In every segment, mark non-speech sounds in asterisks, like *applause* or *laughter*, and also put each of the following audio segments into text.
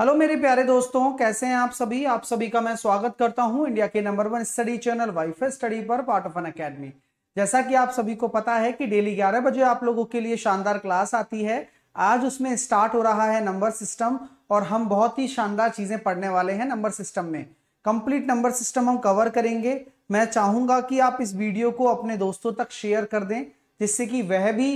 hello मेरे प्यारे दोस्तों कैसे हैं आप सभी आप सभी का मैं स्वागत करता हूं इंडिया के number one study channel Wifistudy पर पार्ट ऑफ एन अकेडमी जैसा कि आप सभी को पता है कि डेली 11 बजे आप लोगों के लिए शानदार क्लास आती है आज उसमें स्टार्ट हो रहा है नंबर सिस्टम और हम बहुत ही शानदार चीजें पढ़ने वाले हैं नंबर सिस्टम में कंप्लीट नंबर सिस्टम हम कवर करेंगे मैं चाहूंगा कि आप इस वीडियो को अपने दोस्तों तक शेयर कर दें जिससे कि वह भी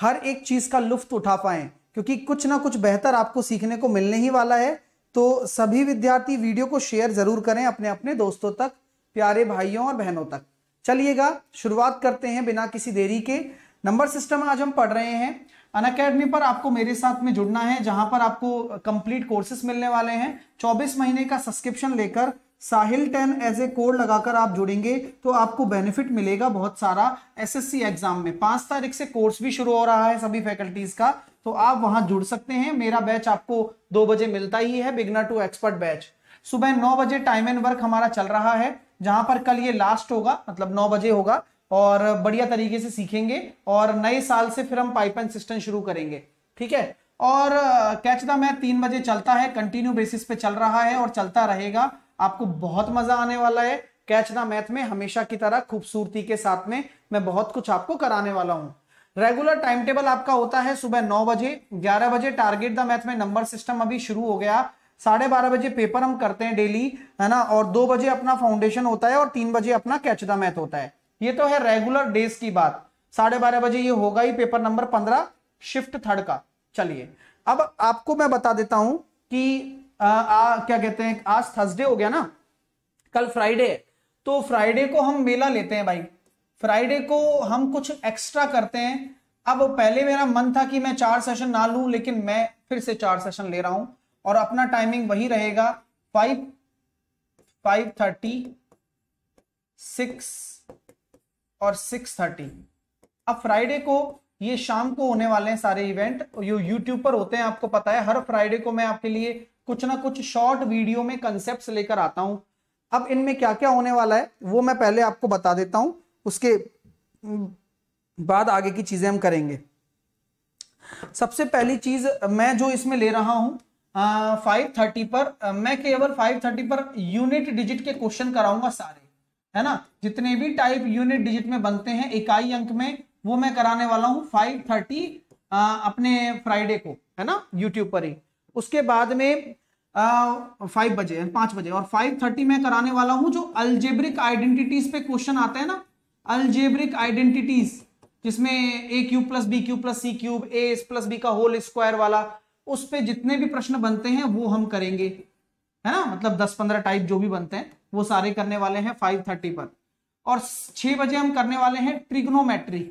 हर एक चीज का लुफ्त उठा पाएं क्योंकि कुछ ना कुछ बेहतर आपको सीखने को मिलने ही वाला है तो सभी विद्यार्थी वीडियो को शेयर जरूर करें अपने अपने दोस्तों तक प्यारे भाइयों और बहनों तक चलिएगा शुरुआत करते हैं बिना किसी देरी के नंबर सिस्टम आज हम पढ़ रहे हैं अन अकेडमी पर आपको मेरे साथ में जुड़ना है जहां पर आपको कंप्लीट कोर्सेस मिलने वाले हैं 24 महीने का सब्सक्रिप्शन लेकर Sahil ten as a code लगाकर आप जुड़ेंगे तो आपको बेनिफिट मिलेगा बहुत सारा एसएससी एग्जाम में पांच तारीख से कोर्स भी शुरू हो रहा है सभी फैकल्टीज का तो आप वहां जुड़ सकते हैं मेरा बैच आपको दो बजे मिलता ही है बिगनर टू एक्सपर्ट बैच सुबह नौ बजे टाइम एंड वर्क हमारा चल रहा है जहां पर कल ये लास्ट होगा मतलब नौ बजे होगा और बढ़िया तरीके से सीखेंगे और नए साल से फिर हम एंड सिस्टम शुरू करेंगे ठीक है और कैच द मैच तीन बजे चलता है कंटिन्यू बेसिस पे चल रहा है और चलता रहेगा आपको बहुत मजा आने वाला है कैच द मैथ में हमेशा की तरह खूबसूरती के साथ में मैं बहुत कुछ आपको कराने वाला हूं रेगुलर टाइम टेबल आपका होता है सुबह नौ बजे ग्यारह बजे टारगेट द मैथ में नंबर सिस्टम अभी शुरू हो गया साढ़े बारह बजे पेपर हम करते हैं डेली है ना और दो बजे अपना फाउंडेशन होता है और तीन बजे अपना कैच द मैथ होता है ये तो है रेगुलर डेज की बात साढ़े बारह बजे ये होगा ही पेपर नंबर पंद्रह शिफ्ट थर्ड का चलिए अब आपको मैं बता देता हूं कि आ, क्या कहते हैं आज थर्सडे हो गया ना कल फ्राइडे तो फ्राइडे को हम मेला लेते हैं भाई फ्राइडे को हम कुछ एक्स्ट्रा करते हैं अब पहले मेरा मन था कि मैं चार सेशन ना लूं लेकिन मैं फिर से चार सेशन ले रहा हूं और अपना टाइमिंग वही रहेगा फाइव फाइव थर्टी सिक्स और सिक्स थर्टी अब फ्राइडे को ये शाम को होने वाले हैं सारे इवेंट जो यूट्यूब पर होते हैं आपको पता है हर फ्राइडे को मैं आपके लिए कुछ ना कुछ शॉर्ट वीडियो में कंसेप्ट लेकर आता हूं अब इनमें क्या क्या होने वाला है वो मैं पहले आपको बता देता हूं उसके बाद आगे की चीजें हम करेंगे सबसे पहली चीज मैं जो इसमें ले रहा हूं फाइव थर्टी पर आ, मैं केवल फाइव थर्टी पर यूनिट डिजिट के क्वेश्चन कराऊंगा सारे है ना जितने भी टाइप यूनिट डिजिट में बनते हैं इकाई अंक में वो मैं कराने वाला हूं फाइव थर्टी अपने फ्राइडे को है ना यूट्यूब पर ही उसके बाद में फाइव बजे पांच बजे और फाइव थर्टी में कराने वाला हूं जो अल्जेब्रिक आइडेंटिटीज पे क्वेश्चन आते हैं ना अल्जेब्रिक आइडेंटिटीज जिसमें a cube plus b cube plus c cube a plus b का होल स्क्वायर वाला उस पर जितने भी प्रश्न बनते हैं वो हम करेंगे है ना मतलब दस पंद्रह टाइप जो भी बनते हैं वो सारे करने वाले हैं फाइव थर्टी पर और छह बजे हम करने वाले हैं ट्रिग्नोमेट्री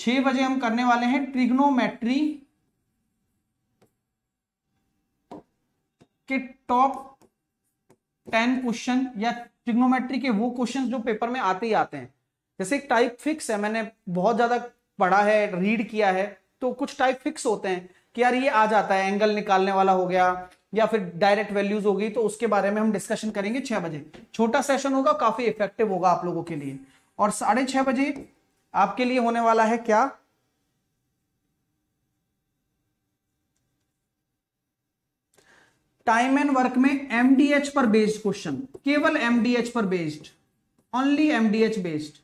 छह बजे हम करने वाले हैं ट्रिग्नोमेट्री के टॉप टेन क्वेश्चन या ट्रिग्नोमेट्री के वो क्वेश्चंस जो पेपर में आते ही आते हैं जैसे एक टाइप फिक्स है मैंने बहुत ज्यादा पढ़ा है रीड किया है तो कुछ टाइप फिक्स होते हैं कि यार ये आ जाता है एंगल निकालने वाला हो गया या फिर डायरेक्ट वैल्यूज हो गई तो उसके बारे में हम डिस्कशन करेंगे छह बजे छोटा सेशन होगा काफी इफेक्टिव होगा आप लोगों के लिए और साढ़े छह बजे आपके लिए होने वाला है क्या टाइम एंड वर्क में एमडीएच पर बेस्ड क्वेश्चन केवल एमडीएच पर बेस्ड ओनली एमडीएच बेस्ड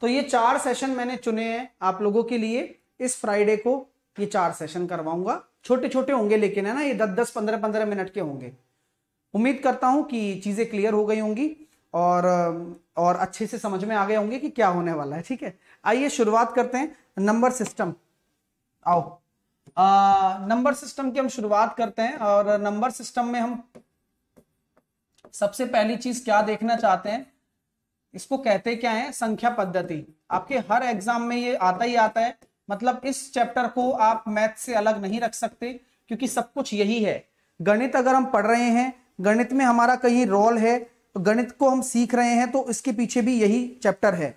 तो ये चार सेशन मैंने चुने हैं आप लोगों के लिए इस फ्राइडे को ये चार सेशन करवाऊंगा छोटे छोटे होंगे लेकिन है ना ये दस दस पंद्रह पंद्रह मिनट के होंगे उम्मीद करता हूं कि चीजें क्लियर हो गई होंगी और और अच्छे से समझ में आ गए होंगे कि क्या होने वाला है ठीक है आइए शुरुआत करते हैं नंबर सिस्टम आओ नंबर सिस्टम की हम शुरुआत करते हैं और नंबर सिस्टम में हम सबसे पहली चीज क्या देखना चाहते हैं इसको कहते क्या है संख्या पद्धति आपके हर एग्जाम में ये आता ही आता है मतलब इस चैप्टर को आप मैथ से अलग नहीं रख सकते क्योंकि सब कुछ यही है गणित अगर हम पढ़ रहे हैं गणित में हमारा कहीं रोल है तो गणित को हम सीख रहे हैं तो इसके पीछे भी यही चैप्टर है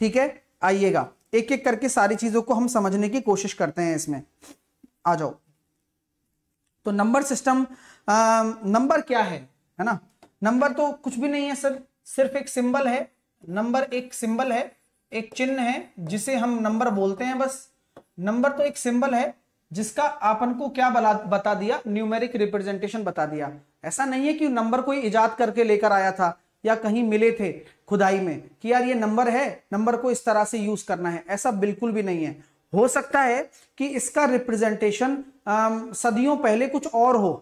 ठीक है आइएगा एक एक करके सारी चीजों को हम समझने की कोशिश करते हैं इसमें आ जाओ तो नंबर सिस्टम नंबर क्या है है ना नंबर तो कुछ भी नहीं है सर सिर्फ एक सिंबल है नंबर एक सिंबल है एक चिन्ह है जिसे हम नंबर बोलते हैं बस नंबर तो एक सिंबल है जिसका आपन को क्या बता दिया न्यूमेरिक रिप्रेजेंटेशन बता दिया ऐसा नहीं है कि नंबर कोई इजाद करके लेकर आया था या कहीं मिले थे खुदाई में कि यार ये नंबर है नंबर को इस तरह से यूज करना है ऐसा बिल्कुल भी नहीं है हो सकता है कि इसका रिप्रेजेंटेशन सदियों पहले कुछ और हो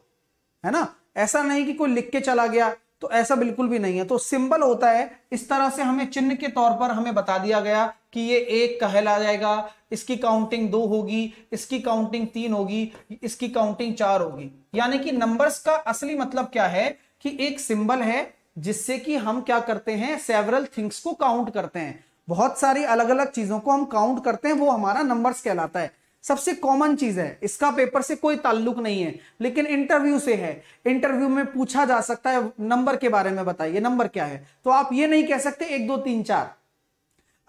है ना ऐसा नहीं कि कोई लिख के चला गया तो ऐसा बिल्कुल भी नहीं है तो सिंबल होता है इस तरह से हमें चिन्ह के तौर पर हमें बता दिया गया कि ये एक कहला जाएगा इसकी काउंटिंग दो होगी इसकी काउंटिंग तीन होगी इसकी काउंटिंग चार होगी यानी कि नंबर्स का असली मतलब क्या है कि एक सिंबल है जिससे कि हम क्या करते हैं सेवरल थिंग्स को काउंट करते हैं बहुत सारी अलग अलग चीजों को हम काउंट करते हैं वो हमारा नंबर्स कहलाता है सबसे कॉमन चीज है इसका पेपर से कोई ताल्लुक नहीं है लेकिन इंटरव्यू से है इंटरव्यू में पूछा जा सकता है नंबर के बारे में बताइए नंबर क्या है तो आप ये नहीं कह सकते एक दो तीन चार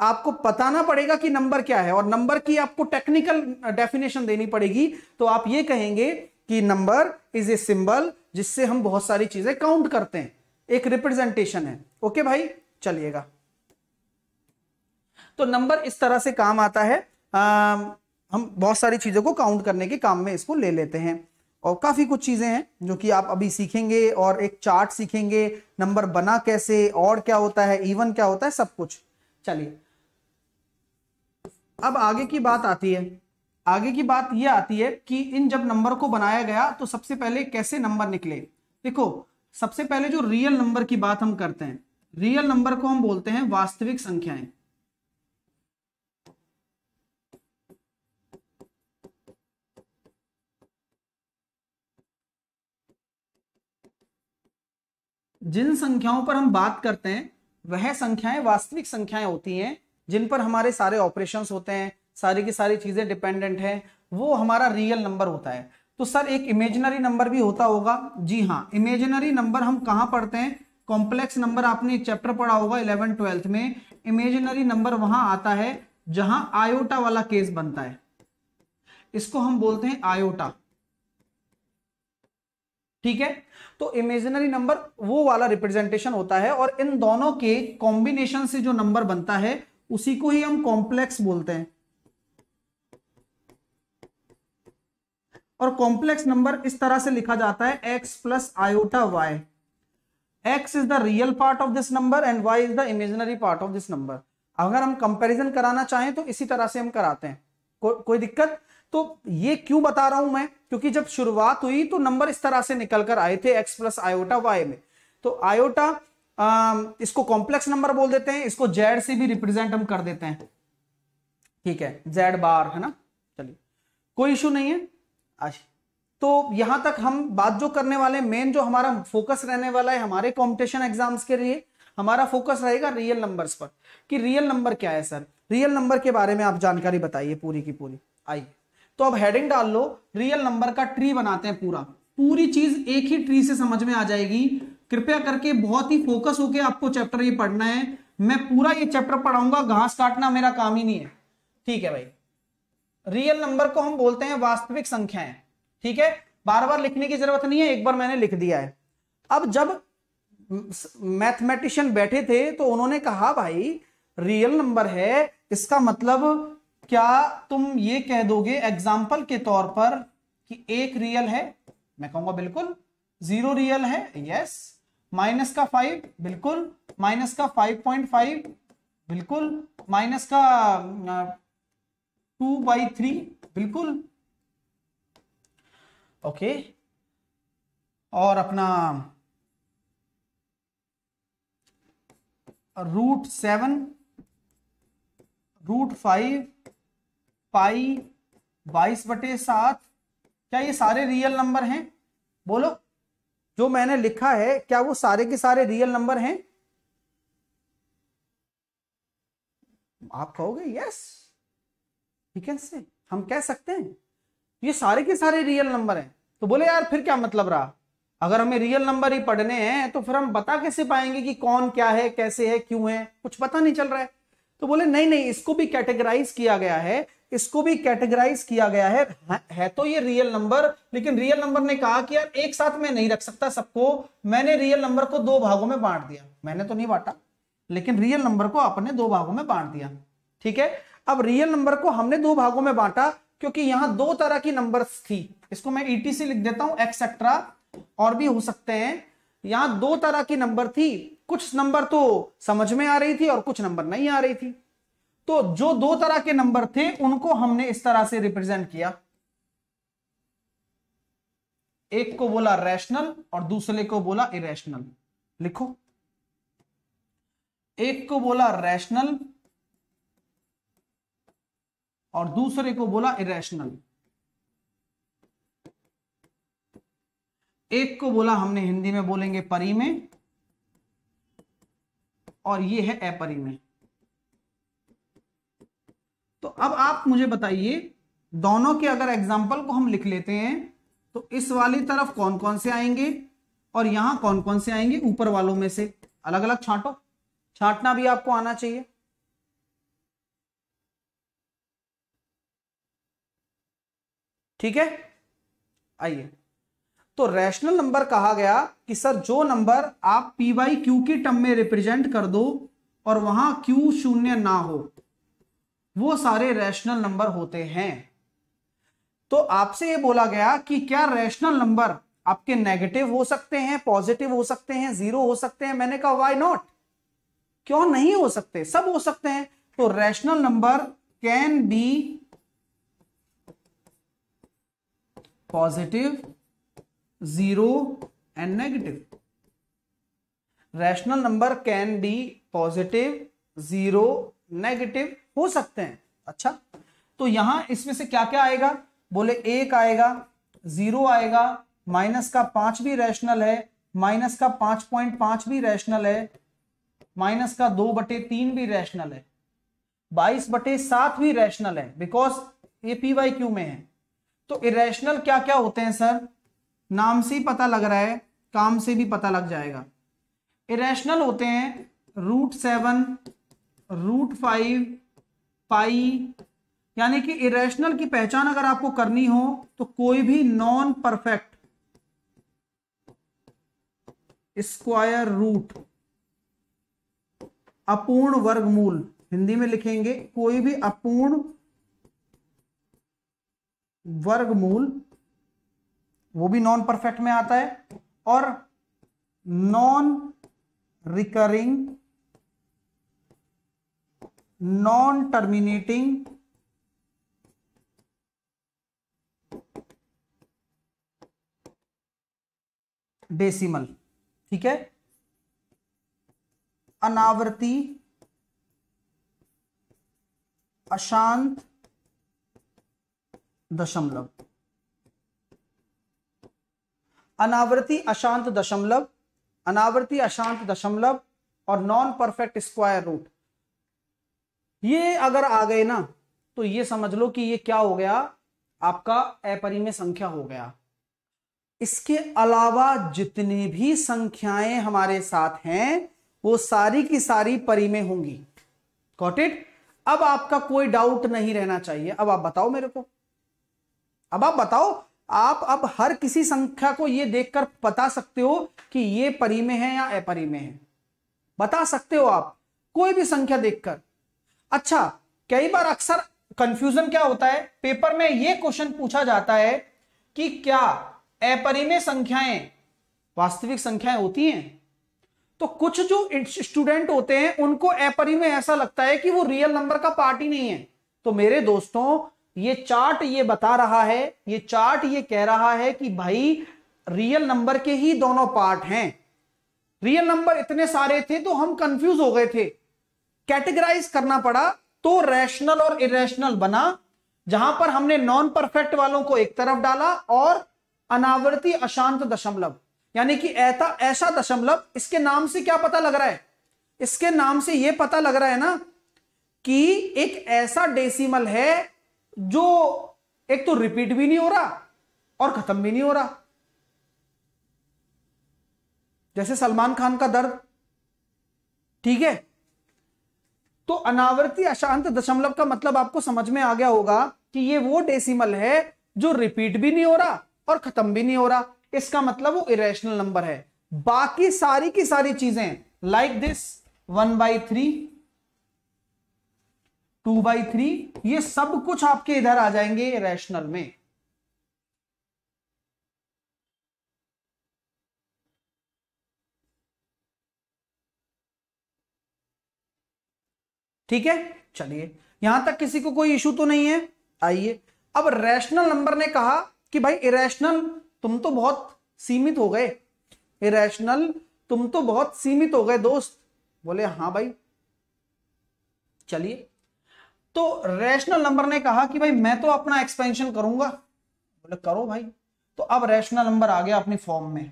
आपको बताना पड़ेगा कि नंबर क्या है और नंबर की आपको टेक्निकल डेफिनेशन देनी पड़ेगी तो आप ये कहेंगे कि नंबर इज ए सिंबल जिससे हम बहुत सारी चीजें काउंट करते हैं एक रिप्रेजेंटेशन है ओके भाई चलिएगा तो नंबर इस तरह से काम आता है आ, हम बहुत सारी चीज़ों को काउंट करने के काम में इसको ले लेते हैं और काफ़ी कुछ चीज़ें हैं जो कि आप अभी सीखेंगे और एक चार्ट सीखेंगे नंबर बना कैसे और क्या होता है इवन क्या होता है सब कुछ चलिए अब आगे की बात आती है आगे की बात यह आती है कि इन जब नंबर को बनाया गया तो सबसे पहले कैसे नंबर निकले देखो सबसे पहले जो रियल नंबर की बात हम करते हैं रियल नंबर को हम बोलते हैं वास्तविक संख्याएं जिन संख्याओं पर हम बात करते हैं वह संख्याएं वास्तविक संख्याएं होती हैं जिन पर हमारे सारे ऑपरेशंस होते हैं सारी की सारी चीजें डिपेंडेंट हैं वो हमारा रियल नंबर होता है तो सर एक इमेजिनरी नंबर भी होता होगा जी हाँ इमेजिनरी नंबर हम कहाँ पढ़ते हैं कॉम्प्लेक्स नंबर आपने एक चैप्टर पढ़ा होगा इलेवन ट्वेल्थ में इमेजिनरी नंबर वहां आता है जहां आयोटा वाला केस बनता है इसको हम बोलते हैं आयोटा ठीक है तो इमेजिनरी नंबर वो वाला रिप्रेजेंटेशन होता है और इन दोनों के कॉम्बिनेशन से जो नंबर बनता है उसी को ही हम कॉम्प्लेक्स बोलते हैं और कॉम्प्लेक्स नंबर इस तरह से लिखा जाता है x plus iota y x is the real part of this number and y is the imaginary part of this number अगर हम कंपैरिजन कराना चाहें तो इसी तरह से हम कराते हैं को, कोई दिक्कत तो ये क्यों बता रहा हूं मैं क्योंकि जब शुरुआत हुई तो नंबर इस तरह से निकल कर आए थे एक्स प्लस आयोटा वाई में तो आयोटा इसको कॉम्प्लेक्स नंबर बोल देते हैं इसको जेड से भी रिप्रेजेंट हम कर देते हैं ठीक है जेड बार है ना चलिए कोई इशू नहीं है आज तो यहां तक हम बात जो करने वाले मेन जो हमारा फोकस रहने वाला है हमारे कॉम्पिटिशन एग्जाम्स के लिए हमारा फोकस रहेगा रियल नंबर्स पर कि रियल नंबर क्या है सर रियल नंबर के बारे में आप जानकारी बताइए पूरी की पूरी आइए तो अब हेडिंग डाल लो रियल नंबर का ट्री बनाते हैं पूरा पूरी चीज एक ही ट्री से समझ में आ जाएगी कृपया करके बहुत ही फोकस होकर आपको चैप्टर ये पढ़ना है मैं पूरा ये चैप्टर पढ़ाऊंगा घास काटना मेरा काम ही नहीं है ठीक है भाई रियल नंबर को हम बोलते हैं वास्तविक संख्याएं ठीक है बार बार लिखने की जरूरत नहीं है एक बार मैंने लिख दिया है अब जब मैथमेटिशियन बैठे थे तो उन्होंने कहा भाई रियल नंबर है इसका मतलब क्या तुम ये कह दोगे एग्जाम्पल के तौर पर कि एक रियल है मैं कहूंगा बिल्कुल जीरो रियल है यस माइनस का फाइव बिल्कुल माइनस का फाइव पॉइंट फाइव बिल्कुल माइनस का टू बाई थ्री बिल्कुल ओके और अपना root seven root five pi बाईस बटे सात क्या ये सारे रियल नंबर हैं बोलो जो मैंने लिखा है क्या वो सारे के सारे रियल नंबर हैं आप कहोगे यस ठीक है से हम कह सकते हैं ये सारे के सारे रियल नंबर हैं तो बोले यार फिर क्या मतलब रहा अगर हमें रियल नंबर ही पढ़ने हैं तो फिर हम बता कैसे पाएंगे कि कौन क्या है कैसे है क्यों है कुछ पता नहीं चल रहा है तो बोले नहीं नहीं इसको भी कैटेगराइज किया गया है इसको भी कैटेगराइज किया गया है है तो ये रियल नंबर लेकिन रियल नंबर ने कहा कि यार एक साथ मैं नहीं रख सकता सबको मैंने रियल नंबर को दो भागों में बांट दिया मैंने तो नहीं बांटा लेकिन रियल नंबर को आपने दो भागों में बांट दिया ठीक है अब रियल नंबर को हमने दो भागों में बांटा क्योंकि यहां दो तरह की नंबर थी इसको मैं ईटीसी e लिख देता हूं एक्सेट्रा और भी हो सकते हैं यहां दो तरह की नंबर थी कुछ नंबर तो समझ में आ रही थी और कुछ नंबर नहीं आ रही थी तो जो दो तरह के नंबर थे उनको हमने इस तरह से रिप्रेजेंट किया एक को बोला रैशनल और दूसरे को बोला इरेशनल लिखो एक को बोला रैशनल और दूसरे को बोला इरेशनल एक को बोला हमने हिंदी में बोलेंगे परी में और ये है अपरी में तो अब आप मुझे बताइए दोनों के अगर एग्जाम्पल को हम लिख लेते हैं तो इस वाली तरफ कौन कौन से आएंगे और यहां कौन कौन से आएंगे ऊपर वालों में से अलग अलग छांटो छांटना भी आपको आना चाहिए ठीक है आइए तो रैशनल नंबर कहा गया कि सर जो नंबर आप पी वाई क्यू की टर्म में रिप्रेजेंट कर दो और वहां क्यू शून्य ना हो वो सारे रैशनल नंबर होते हैं तो आपसे ये बोला गया कि क्या रैशनल नंबर आपके नेगेटिव हो सकते हैं पॉजिटिव हो सकते हैं जीरो हो सकते हैं मैंने कहा वाई नॉट क्यों नहीं हो सकते सब हो सकते हैं तो rational number can be positive zero and negative rational number can be positive zero negative हो सकते हैं अच्छा तो यहां इसमें से क्या क्या आएगा बोले एक आएगा जीरो आएगा माइनस का पांच भी रैशनल है माइनस का पांच पॉइंट पांच भी रैशनल है माइनस का दो बटे तीन भी रैशनल है बाईस बटे सात भी रैशनल है because a p by q में है तो इरेशनल क्या क्या होते हैं सर नाम से ही पता लग रहा है काम से भी पता लग जाएगा इरेशनल होते हैं root seven root five pi यानी कि इरेशनल की पहचान अगर आपको करनी हो तो कोई भी नॉन परफेक्ट स्क्वायर रूट अपूर्ण वर्गमूल हिंदी में लिखेंगे कोई भी अपूर्ण वर्गमूल वो भी नॉन परफेक्ट में आता है और non recurring non terminating decimal ठीक है अनावृति अशांत दशमलव अनावृति अशांत दशमलव अनावृति अशांत दशमलव और नॉन परफेक्ट स्क्वायर रूट ये अगर आ गए ना तो ये समझ लो कि ये क्या हो गया आपका अपरिमेय संख्या हो गया इसके अलावा जितनी भी संख्याएं हमारे साथ हैं वो सारी की सारी परिमेय होंगी गॉट इट अब आपका कोई डाउट नहीं रहना चाहिए अब आप बताओ मेरे को अब आप बताओ आप अब हर किसी संख्या को यह देखकर बता सकते हो कि ये परिमेय है या अपरिमेय है बता सकते हो आप कोई भी संख्या देखकर अच्छा कई बार अक्सर कंफ्यूजन क्या होता है पेपर में यह क्वेश्चन पूछा जाता है कि क्या अपरिमेय संख्याएं वास्तविक संख्याएं होती हैं तो कुछ जो स्टूडेंट होते हैं उनको अपरिमेय ऐसा लगता है कि वो रियल नंबर का पार्ट ही नहीं है तो मेरे दोस्तों ये चार्ट ये बता रहा है ये चार्ट ये कह रहा है कि भाई रियल नंबर के ही दोनों पार्ट हैं रियल नंबर इतने सारे थे तो हम कंफ्यूज हो गए थे कैटेगराइज करना पड़ा तो रैशनल और इरेशनल बना जहां पर हमने नॉन परफेक्ट वालों को एक तरफ डाला और अनावर्ती अशांत दशमलव यानी कि ऐसा ऐसा दशमलव इसके नाम से क्या पता लग रहा है इसके नाम से यह पता लग रहा है ना कि एक ऐसा डेसिमल है जो एक तो रिपीट भी नहीं हो रहा और खत्म भी नहीं हो रहा जैसे सलमान खान का दर्द ठीक है तो अनावर्ती अशांत दशमलव का मतलब आपको समझ में आ गया होगा कि ये वो डेसिमल है जो रिपीट भी नहीं हो रहा और खत्म भी नहीं हो रहा इसका मतलब वो इरेशनल नंबर है बाकी सारी की सारी चीजें like this one by three two by three ये सब कुछ आपके इधर आ जाएंगे रैशनल में ठीक है चलिए यहां तक किसी को कोई इशू तो नहीं है आइए अब रैशनल नंबर ने कहा कि भाई इरेशनल तुम तो बहुत सीमित हो गए इरेशनल तुम तो बहुत सीमित हो गए दोस्त बोले हाँ भाई चलिए तो रैशनल नंबर ने कहा कि भाई मैं तो अपना एक्सपेंशन करूंगा बोले करो भाई तो अब रैशनल नंबर आ गया अपनी फॉर्म में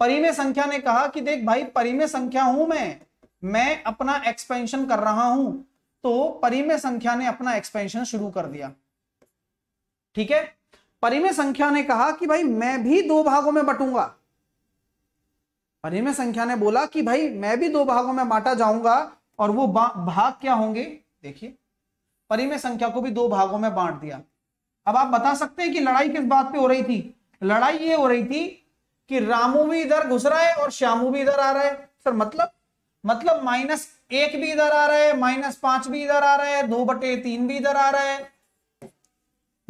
परिमेय संख्या ने कहा कि देख भाई परिमेय संख्या हूं मैं मैं अपना एक्सपेंशन कर रहा हूं तो परिमेय संख्या ने अपना एक्सपेंशन शुरू कर दिया ठीक है परिमेय संख्या ने कहा कि भाई मैं भी दो भागों में बटूंगा परिमेय संख्या ने बोला कि भाई मैं भी दो भागों में बांटा जाऊंगा और वो भाग क्या होंगे देखिए परिमेय संख्या को भी दो भागों में बांट दिया अब आप बता सकते हैं कि लड़ाई किस बात पे हो रही थी लड़ाई ये हो रही थी कि रामू भी इधर घुस रहा है और श्यामू भी इधर आ रहा है सर मतलब मतलब माइनस एक भी इधर आ रहा है माइनस पांच भी इधर आ रहा है दो बटे तीन भी इधर आ रहा है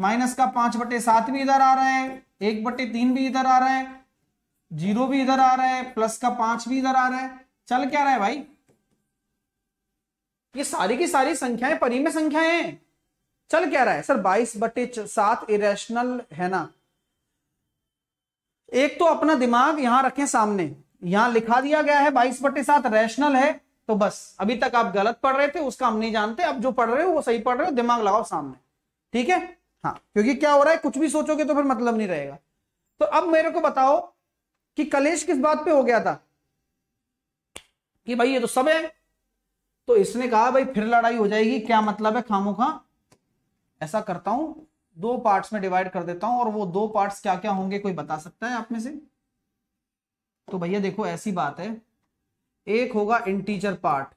माइनस का पांच बटे सात भी इधर आ रहा है एक बटे तीन भी इधर आ रहा है जीरो भी इधर आ रहा है प्लस का पांच भी इधर आ रहा है चल क्या रहा है भाई ये सारी की सारी संख्याएं परी में संख्याएं हैं चल क्या रहा है सर बाईस बटे सात इरेशनल है ना एक तो अपना दिमाग यहां रखें सामने यहां लिखा दिया गया है बाईस बटे सात रैशनल है तो बस अभी तक आप गलत पढ़ रहे थे उसका हम नहीं जानते अब जो पढ़ रहे हो वो सही पढ़ रहे हो दिमाग लगाओ सामने ठीक है हाँ क्योंकि क्या हो रहा है कुछ भी सोचोगे तो फिर मतलब नहीं रहेगा तो अब मेरे को बताओ कि कलेश किस बात पे हो गया था कि भाई ये तो सब है तो इसने कहा भाई फिर लड़ाई हो जाएगी क्या मतलब है खामो खा ऐसा करता हूं दो पार्ट्स में डिवाइड कर देता हूं और वो दो पार्ट्स क्या क्या होंगे कोई बता सकता है आप में से तो भैया देखो ऐसी बात है एक होगा इंटीजर पार्ट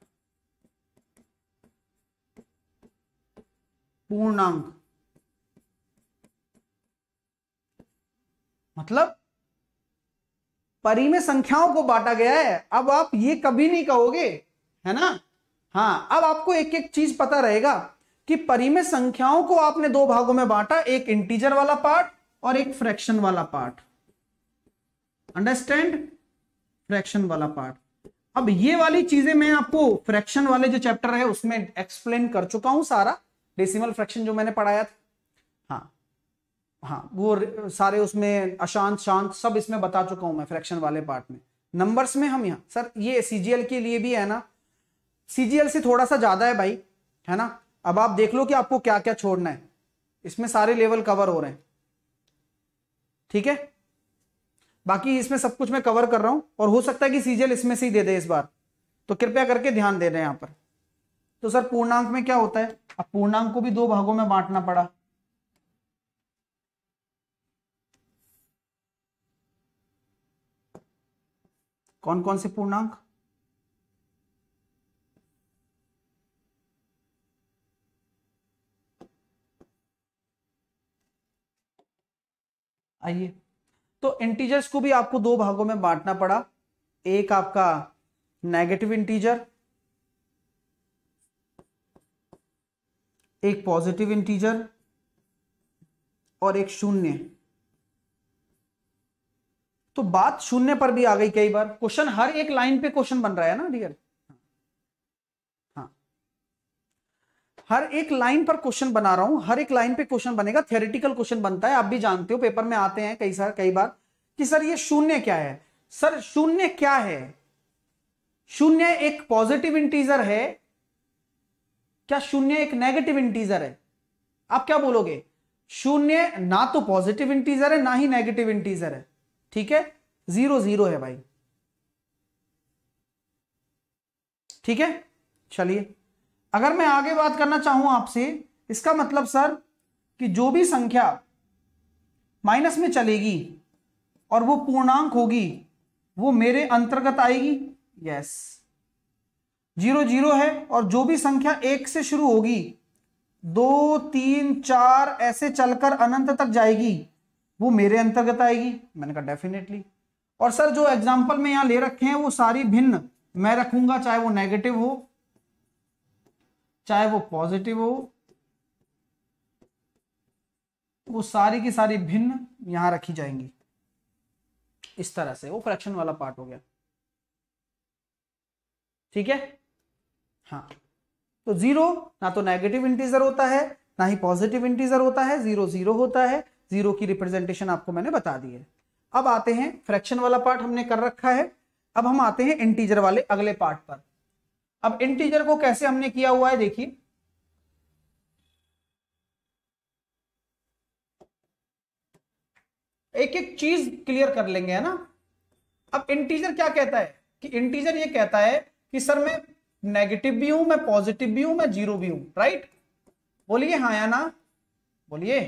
पूर्णांक मतलब परी में संख्याओं को बांटा गया है अब आप ये कभी नहीं कहोगे है ना हाँ अब आपको एक एक चीज पता रहेगा कि परी में संख्याओं को आपने दो भागों में बांटा एक इंटीजर वाला पार्ट और एक फ्रैक्शन वाला पार्ट अंडरस्टैंड फ्रैक्शन वाला पार्ट अब ये वाली चीजें मैं आपको फ्रैक्शन वाले जो चैप्टर है उसमें एक्सप्लेन कर चुका हूं सारा डेसिमल फ्रैक्शन जो मैंने पढ़ाया था हाँ हाँ वो सारे उसमें अशांत शांत सब इसमें बता चुका हूं मैं फ्रैक्शन वाले पार्ट में नंबर्स में हम यहाँ सर ये सीजीएल के लिए भी है ना सीजीएल से थोड़ा सा ज्यादा है भाई है ना अब आप देख लो कि आपको क्या क्या छोड़ना है इसमें सारे लेवल कवर हो रहे हैं ठीक है बाकी इसमें सब कुछ मैं कवर कर रहा हूं और हो सकता है कि सीजल इसमें से ही दे दे इस बार तो कृपया करके ध्यान दे रहे हैं यहां पर तो सर पूर्णांक में क्या होता है अब पूर्णांक को भी दो भागों में बांटना पड़ा कौन कौन से पूर्णांक आइए तो इंटीजर्स को भी आपको दो भागों में बांटना पड़ा एक आपका नेगेटिव इंटीजर एक पॉजिटिव इंटीजर और एक शून्य तो बात शून्य पर भी आ गई कई बार क्वेश्चन हर एक लाइन पे क्वेश्चन बन रहा है ना डियर हर एक लाइन पर क्वेश्चन बना रहा हूं हर एक लाइन पे क्वेश्चन बनेगा थियोरिटिकल क्वेश्चन बनता है आप भी जानते हो पेपर में आते हैं कई सर कई बार कि सर ये शून्य क्या है सर शून्य क्या है शून्य एक पॉजिटिव इंटीजर है क्या शून्य एक नेगेटिव इंटीजर है आप क्या बोलोगे शून्य ना तो पॉजिटिव इंटीजर है ना ही नेगेटिव इंटीजर है ठीक है जीरो जीरो है भाई ठीक है चलिए अगर मैं आगे बात करना चाहूं आपसे इसका मतलब सर कि जो भी संख्या माइनस में चलेगी और वो पूर्णांक होगी वो मेरे अंतर्गत आएगी यस जीरो जीरो है और जो भी संख्या एक से शुरू होगी दो तीन चार ऐसे चलकर अनंत तक जाएगी वो मेरे अंतर्गत आएगी मैंने कहा डेफिनेटली और सर जो एग्जाम्पल में यहां ले रखे हैं वो सारी भिन्न मैं रखूंगा चाहे वो नेगेटिव हो चाहे वो पॉजिटिव हो वो सारी की सारी भिन्न यहां रखी जाएंगी इस तरह से वो फ्रैक्शन वाला पार्ट हो गया ठीक है हाँ तो जीरो ना तो नेगेटिव इंटीजर होता है ना ही पॉजिटिव इंटीजर होता है जीरो जीरो होता है जीरो की रिप्रेजेंटेशन आपको मैंने बता दी है अब आते हैं फ्रैक्शन वाला पार्ट हमने कर रखा है अब हम आते हैं इंटीजर वाले अगले पार्ट पर अब इंटीजर को कैसे हमने किया हुआ है देखिए एक एक चीज क्लियर कर लेंगे है ना अब इंटीजर क्या कहता है कि इंटीजर ये कहता है कि सर मैं नेगेटिव भी हूं मैं पॉजिटिव भी हूं मैं जीरो भी हूं राइट बोलिए हाँ या ना बोलिए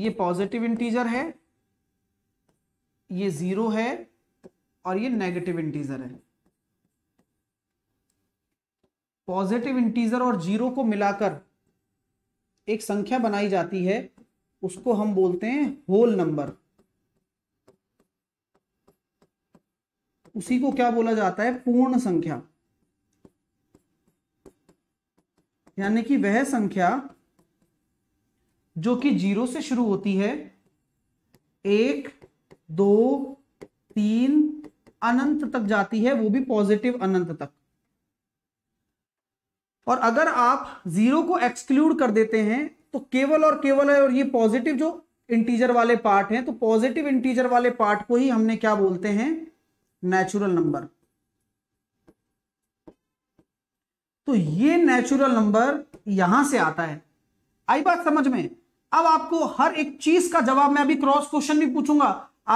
ये पॉजिटिव इंटीजर है ये जीरो है और ये नेगेटिव इंटीजर है पॉजिटिव इंटीजर और जीरो को मिलाकर एक संख्या बनाई जाती है उसको हम बोलते हैं होल नंबर उसी को क्या बोला जाता है पूर्ण संख्या यानी कि वह संख्या जो कि जीरो से शुरू होती है एक दो तीन अनंत तक जाती है वो भी पॉजिटिव अनंत तक और अगर आप जीरो को एक्सक्लूड कर देते हैं तो केवल और केवल और ये पॉजिटिव जो इंटीजर वाले पार्ट हैं तो पॉजिटिव इंटीजर वाले पार्ट को ही हमने क्या बोलते हैं नेचुरल नंबर तो ये नेचुरल नंबर यहां से आता है आई बात समझ में अब आपको हर एक चीज का जवाब मैं अभी क्रॉस क्वेश्चन भी पूछूंगा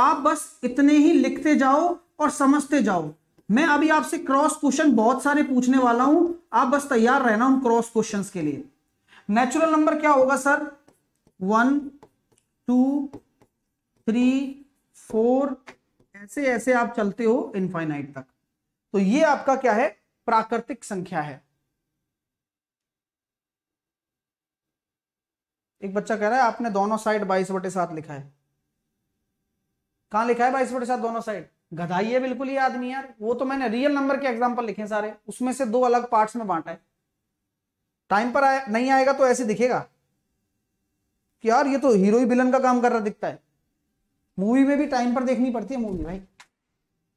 आप बस इतने ही लिखते जाओ और समझते जाओ मैं अभी आपसे क्रॉस क्वेश्चन बहुत सारे पूछने वाला हूं आप बस तैयार रहना उन क्रॉस क्वेश्चन के लिए नेचुरल नंबर क्या होगा sir one two three four ऐसे ऐसे आप चलते हो इनफाइनाइट तक तो ये आपका क्या है प्राकृतिक संख्या है एक बच्चा कह रहा है आपने दोनों साइड बाईस बटे सात लिखा है कहां लिखा है बाईस बटे सात दोनों साइड गधाई है बिल्कुल ही आदमी यार वो तो मैंने रियल नंबर के एग्जाम्पल लिखे सारे उसमें से दो अलग पार्ट में बांटा है टाइम पर आया नहीं आएगा तो ऐसे दिखेगा कि यार ये तो हीरो ही का काम कर रहा दिखता है मूवी में भी टाइम पर देखनी पड़ती है मूवी भाई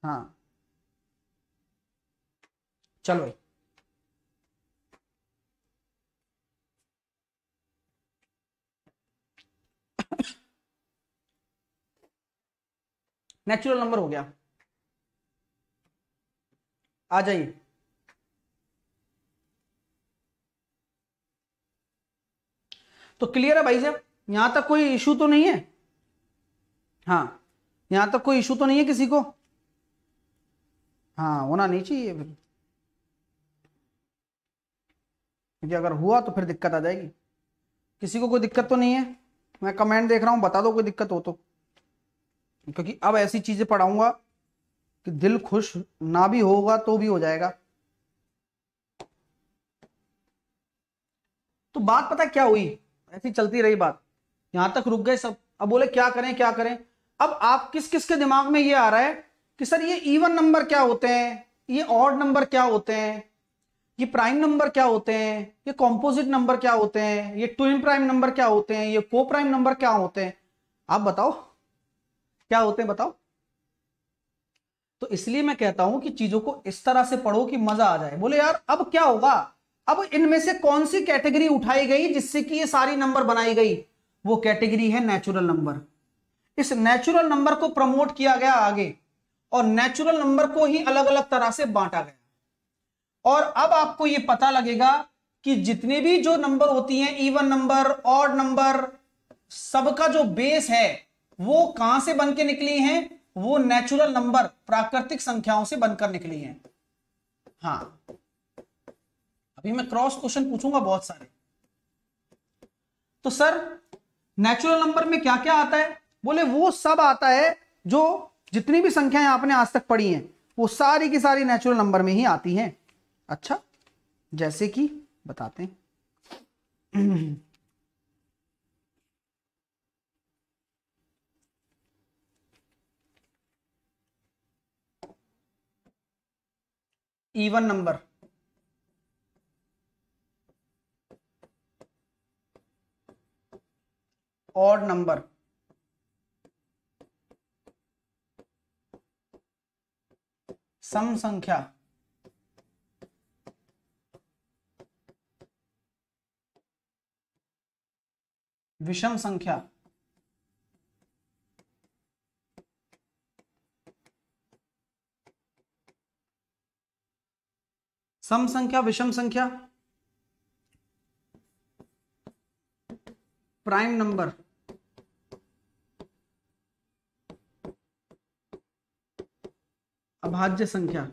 हाँ चलो भाई नेचुरल नंबर हो गया आ जाइए तो क्लियर है भाई साहब यहां तक कोई इशू तो नहीं है हाँ यहां तक कोई इशू तो नहीं है किसी को हाँ होना नहीं चाहिए फिर क्योंकि अगर हुआ तो फिर दिक्कत आ जाएगी किसी को कोई दिक्कत तो नहीं है मैं कमेंट देख रहा हूं बता दो कोई दिक्कत हो तो क्योंकि अब ऐसी चीजें पढ़ाऊंगा कि दिल खुश ना भी होगा तो भी हो जाएगा तो बात पता क्या हुई ऐसी चलती रही बात यहां तक रुक गए सब अब बोले क्या करें क्या करें अब आप किस किस के दिमाग में ये आ रहा है कि सर ये इवन नंबर क्या होते हैं ये ऑड नंबर क्या होते हैं ये प्राइम नंबर क्या होते हैं ये कॉम्पोजिट नंबर क्या होते हैं ये ट्विन प्राइम नंबर क्या होते हैं ये को प्राइम नंबर क्या होते हैं आप बताओ क्या होते हैं बताओ तो इसलिए मैं कहता हूं कि चीजों को इस तरह से पढ़ो कि मजा आ जाए बोले यार अब क्या होगा अब इनमें से कौन सी कैटेगरी उठाई गई जिससे कि ये सारी नंबर बनाई गई वो कैटेगरी है नेचुरल नंबर इस नेचुरल नंबर को प्रमोट किया गया आगे और नेचुरल नंबर को ही अलग अलग तरह से बांटा गया और अब आपको ये पता लगेगा कि जितने भी जो नंबर होती हैं इवन नंबर ऑड नंबर सबका जो बेस है वो कहां से बन के निकली हैं वो नेचुरल नंबर प्राकृतिक संख्याओं से बनकर निकली है हाँ अभी मैं क्रॉस क्वेश्चन पूछूंगा बहुत सारे तो सर नेचुरल नंबर में क्या क्या आता है बोले वो सब आता है जो जितनी भी संख्याएं आपने आज तक पढ़ी हैं वो सारी की सारी नेचुरल नंबर में ही आती हैं अच्छा जैसे कि बताते हैं इवन नंबर ऑड नंबर सम संख्या विषम संख्या सम संख्या विषम संख्या प्राइम नंबर अभाज्य संख्या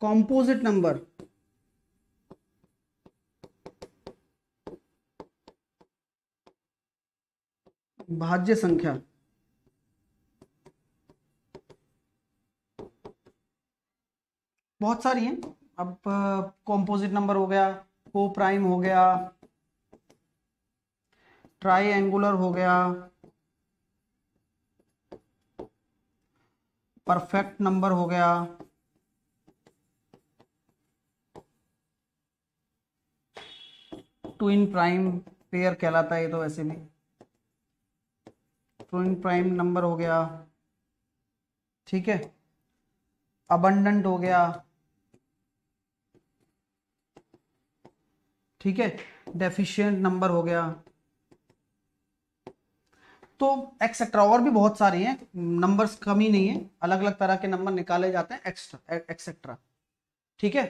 कॉम्पोजिट नंबर भाज्य संख्या बहुत सारी हैं अब कॉम्पोजिट नंबर हो गया को प्राइम हो गया ट्राई एंगुलर हो गया परफेक्ट नंबर हो गया ट्विन प्राइम पेयर कहलाता है ये तो वैसे भी ट्विन प्राइम नंबर हो गया ठीक है अबंडेंट हो गया ठीक है डेफिशियंट नंबर हो गया तो एक्सेट्रा और भी बहुत सारे हैं नंबर्स कम ही नहीं है अलग अलग तरह के नंबर निकाले जाते हैं एक्स्ट्रा एक्सेट्रा ठीक है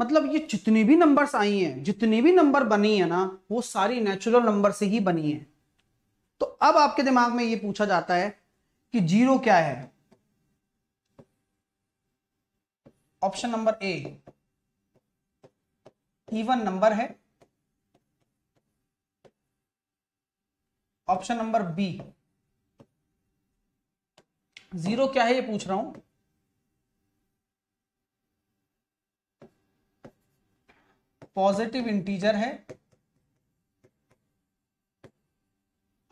मतलब ये जितनी भी नंबर्स आई हैं जितनी भी नंबर बनी है ना वो सारी नेचुरल नंबर से ही बनी है तो अब आपके दिमाग में ये पूछा जाता है कि जीरो क्या है option number A even number है ऑप्शन नंबर बी जीरो क्या है ये पूछ रहा हूं पॉजिटिव इंटीजर है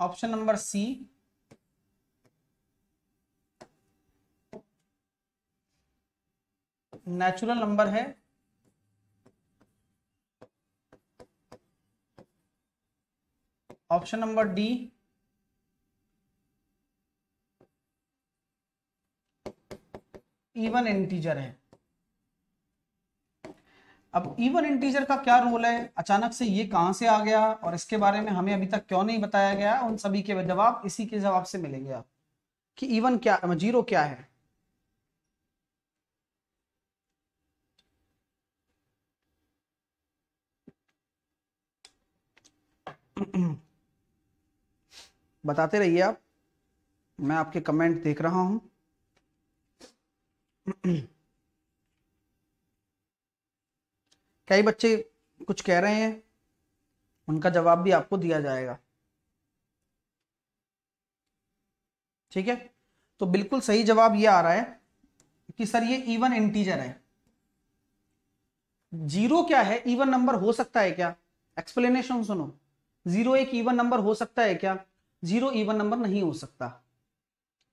option number C natural number है option number D even integer है अब इवन इंटीजर का क्या रोल है अचानक से ये कहां से आ गया और इसके बारे में हमें अभी तक क्यों नहीं बताया गया उन सभी के जवाब इसी के जवाब से मिलेंगे आप कि इवन क्या मतलब जीरो क्या है mm *clears throat* बताते रहिए आप मैं आपके कमेंट देख रहा हूं कई बच्चे कुछ कह रहे हैं उनका जवाब भी आपको दिया जाएगा ठीक है तो बिल्कुल सही जवाब ये आ रहा है कि सर ये इवन इंटीजर है जीरो क्या है इवन नंबर हो सकता है क्या एक्सप्लेनेशन सुनो जीरो एक इवन नंबर हो सकता है क्या जीरो ईवन नंबर नहीं हो सकता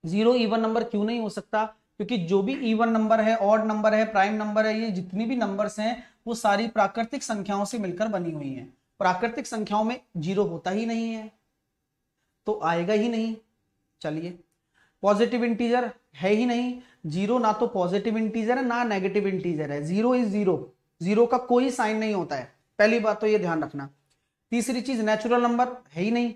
जीरो इवन नंबर क्यों नहीं हो सकता क्योंकि जो भी इवन नंबर है ऑड नंबर है प्राइम नंबर है ये जितनी भी नंबर्स हैं वो सारी प्राकृतिक संख्याओं से मिलकर बनी हुई हैं प्राकृतिक संख्याओं में जीरो होता ही नहीं है तो आएगा ही नहीं चलिए पॉजिटिव इंटीजर है ही नहीं जीरो ना तो पॉजिटिव इंटीजर है ना नेगेटिव इंटीजर है जीरो इज जीरो जीरो का कोई साइन नहीं होता है पहली बात तो ये ध्यान रखना तीसरी चीज नेचुरल नंबर है ही नहीं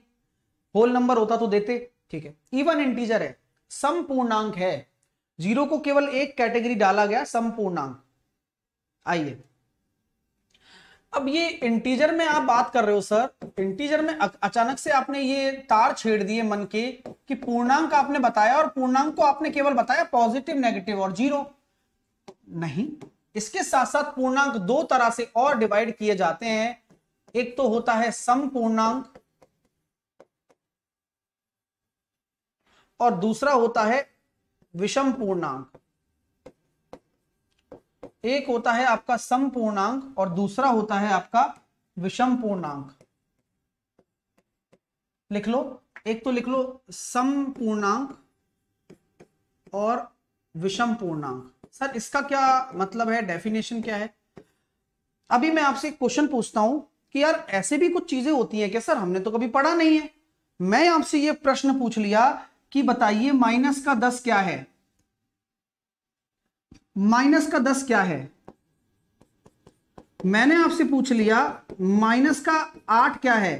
होल नंबर होता तो देते ठीक है इवन इंटीजर है सम पूर्णांक है जीरो को केवल एक कैटेगरी डाला गया सम पूर्णांक आइए अब ये इंटीजर में आप बात कर रहे हो सर इंटीजर में अचानक से आपने ये तार छेड़ दिए मन के कि पूर्णांक आपने बताया और पूर्णांक को आपने केवल बताया पॉजिटिव नेगेटिव और जीरो नहीं इसके साथ साथ पूर्णांक दो तरह से और डिवाइड किए जाते हैं एक तो होता है सम पूर्णांक और दूसरा होता है विषम पूर्णांक एक होता है आपका सम पूर्णांक और दूसरा होता है आपका विषम पूर्णांक लिख लो एक तो लिख लो सम पूर्णांक और विषम पूर्णांक सर इसका क्या मतलब है डेफिनेशन क्या है अभी मैं आपसे क्वेश्चन पूछता हूं कि यार ऐसे भी कुछ चीजें होती हैं क्या सर हमने तो कभी पढ़ा नहीं है मैं आपसे यह प्रश्न पूछ लिया कि बताइए माइनस का दस क्या है माइनस का दस क्या है मैंने आपसे पूछ लिया माइनस का आठ क्या है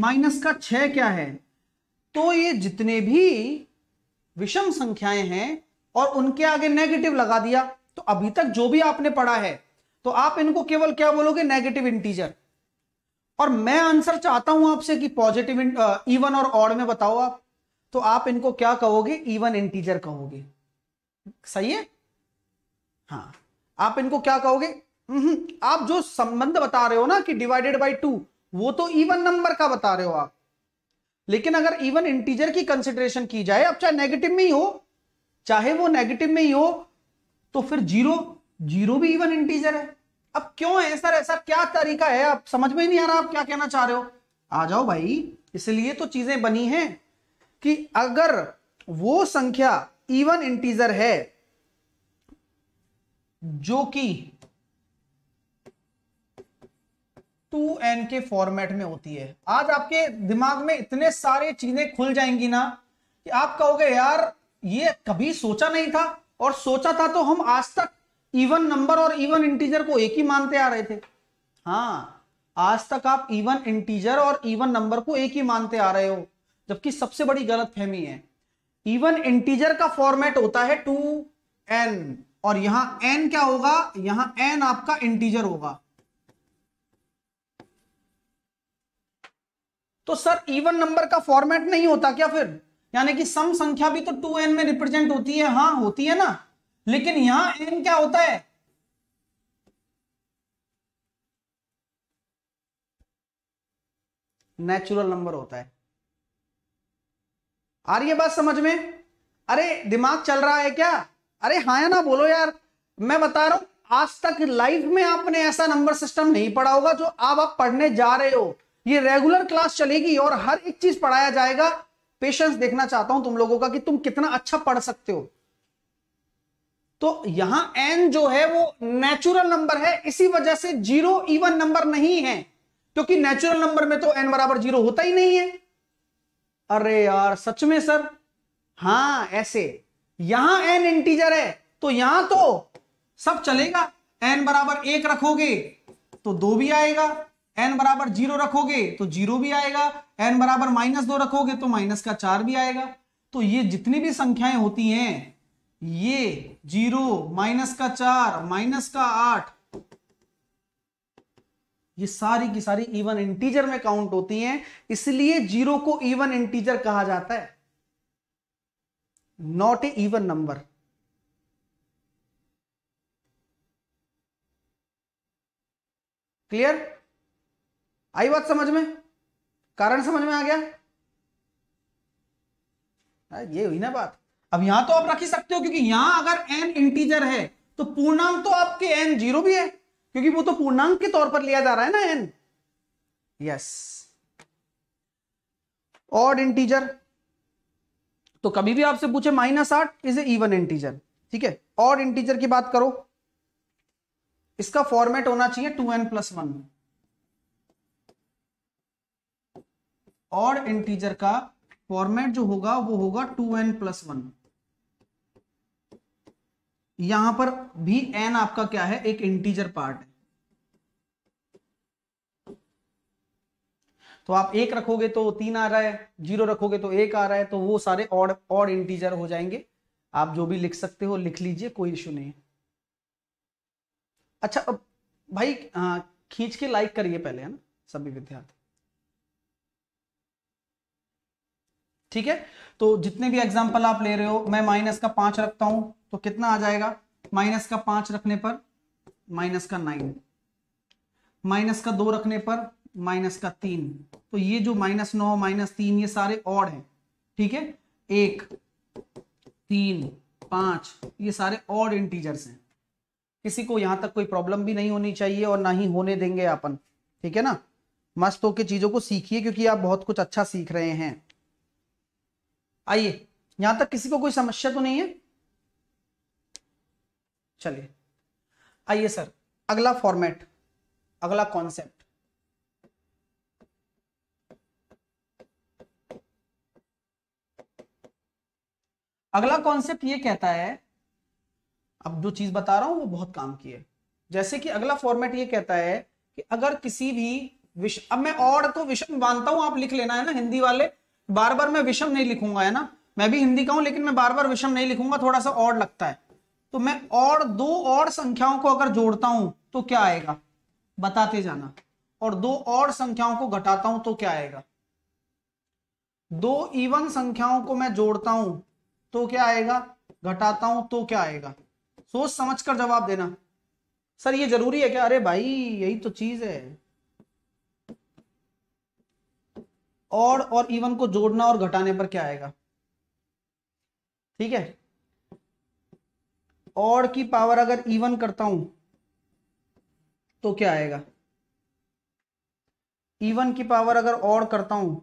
माइनस का छह क्या है तो ये जितने भी विषम संख्याएं हैं और उनके आगे नेगेटिव लगा दिया तो अभी तक जो भी आपने पढ़ा है तो आप इनको केवल क्या बोलोगे नेगेटिव इंटीजर और मैं आंसर चाहता हूं आपसे कि पॉजिटिव इवन और ऑड में बताओ आप तो आप इनको क्या कहोगे इवन इंटीजर कहोगे सही है हाँ आप इनको क्या कहोगे हम्म, आप जो संबंध बता रहे हो ना कि डिवाइडेड बाय टू वो तो इवन नंबर का बता रहे हो आप लेकिन अगर इवन इंटीजर की कंसिडरेशन की जाए अब चाहे नेगेटिव में ही हो चाहे वो नेगेटिव में ही हो तो फिर जीरो जीरो भी इवन इंटीजर है अब क्यों है सर ऐसा क्या तरीका है आप समझ में नहीं आ रहा आप क्या कहना चाह रहे हो आ जाओ भाई इसलिए तो चीजें बनी हैं कि अगर वो संख्या इवन इंटीजर है जो कि 2n के फॉर्मेट में होती है आज आपके दिमाग में इतने सारे चीजें खुल जाएंगी ना कि आप कहोगे यार ये कभी सोचा नहीं था और सोचा था तो हम आज तक इवन नंबर और इवन इंटीजर को एक ही मानते आ रहे थे हाँ आज तक आप इवन इंटीजर और इवन नंबर को एक ही मानते आ रहे हो जबकि सबसे बड़ी गलत फहमी है इवन इंटीजर का फॉर्मेट होता है टू एन और यहां एन क्या होगा यहां एन आपका इंटीजर होगा तो सर इवन नंबर का फॉर्मेट नहीं होता क्या फिर यानी कि सम संख्या भी तो टू एन में रिप्रेजेंट होती है हां होती है ना लेकिन यहां एन क्या होता है नेचुरल नंबर होता है आ रही है बात समझ में अरे दिमाग चल रहा है क्या अरे हाँ या ना बोलो यार मैं बता रहा हूं आज तक लाइफ में आपने ऐसा नंबर सिस्टम नहीं पढ़ा होगा जो आप आप पढ़ने जा रहे हो ये रेगुलर क्लास चलेगी और हर एक चीज पढ़ाया जाएगा पेशेंस देखना चाहता हूं तुम लोगों का कि तुम कितना अच्छा पढ़ सकते हो तो यहां एन जो है वो नेचुरल नंबर है इसी वजह से जीरो इवन नंबर नहीं है क्योंकि नेचुरल नंबर में तो एन बराबर जीरो होता ही नहीं है अरे यार सच में सर हाँ ऐसे यहां एन इंटीजर है तो यहां तो सब चलेगा एन बराबर एक रखोगे तो दो भी आएगा एन बराबर जीरो रखोगे तो जीरो भी आएगा एन बराबर माइनस दो रखोगे तो माइनस का चार भी आएगा तो ये जितनी भी संख्याएं होती हैं ये जीरो माइनस का चार माइनस का आठ ये सारी की सारी इवन इंटीजर में काउंट होती हैं इसलिए जीरो को इवन इंटीजर कहा जाता है not a even number clear आई बात समझ में कारण समझ में आ गया हाँ, ये हुई ना बात अब यहां तो आप रख ही सकते हो क्योंकि यहां अगर एन इंटीजर है तो पूर्णांक तो आपके एन जीरो भी है क्योंकि वो तो पूर्णांक के तौर पर लिया जा रहा है ना एन यस ऑड इंटीजर तो कभी भी आपसे पूछे माइनस आठ इज एवन इंटीजर ठीक है ऑड इंटीजर की बात करो इसका फॉर्मेट होना चाहिए two n plus one odd integer का फॉर्मेट जो होगा वो होगा टू एन प्लस वन यहां पर भी एन आपका क्या है एक इंटीजर पार्ट है तो आप एक रखोगे तो तीन आ रहा है जीरो रखोगे तो एक आ रहा है तो वो सारे और और इंटीजर हो जाएंगे आप जो भी लिख सकते हो लिख लीजिए कोई इशू नहीं अच्छा अब भाई खींच के लाइक करिए पहले है ना सभी विद्यार्थी ठीक है तो जितने भी एग्जाम्पल आप ले रहे हो मैं माइनस का पांच रखता हूं तो कितना आ जाएगा माइनस का पांच रखने पर माइनस का नाइन माइनस का दो रखने पर माइनस का तीन तो ये जो माइनस नौ माइनस तीन ये सारे ऑड हैं ठीक है एक तीन पांच ये सारे ऑड इंटीजर्स हैं किसी को यहां तक कोई प्रॉब्लम भी नहीं होनी चाहिए और ना ही होने देंगे अपन ठीक है ना मस्त होकर चीजों को सीखिए क्योंकि आप बहुत कुछ अच्छा सीख रहे हैं आइए यहां तक किसी को कोई समस्या तो नहीं है चलिए आइए सर अगला फॉर्मेट अगला कॉन्सेप्ट अगला कॉन्सेप्ट ये कहता है अब जो चीज बता रहा हूं वो बहुत काम की है जैसे कि अगला फॉर्मेट ये कहता है कि अगर किसी भी विषय अब मैं और तो विषम मानता हूं आप लिख लेना है ना हिंदी वाले बार बार मैं विषम नहीं लिखूंगा है ना मैं भी हिंदी का हूं लेकिन मैं बार बार विषम नहीं लिखूंगा थोड़ा सा और लगता है तो मैं और दो और संख्याओं को अगर जोड़ता हूं तो क्या आएगा बताते जाना और दो और संख्याओं को घटाता हूं तो क्या आएगा दो इवन संख्याओं को मैं जोड़ता हूं तो क्या आएगा घटाता हूं तो क्या आएगा सोच समझ कर जवाब देना सर ये जरूरी है क्या अरे भाई यही तो चीज है और और इवन को जोड़ना और घटाने पर क्या आएगा ठीक है ऑड की पावर अगर इवन करता हूं तो क्या आएगा इवन की पावर अगर ऑड करता हूं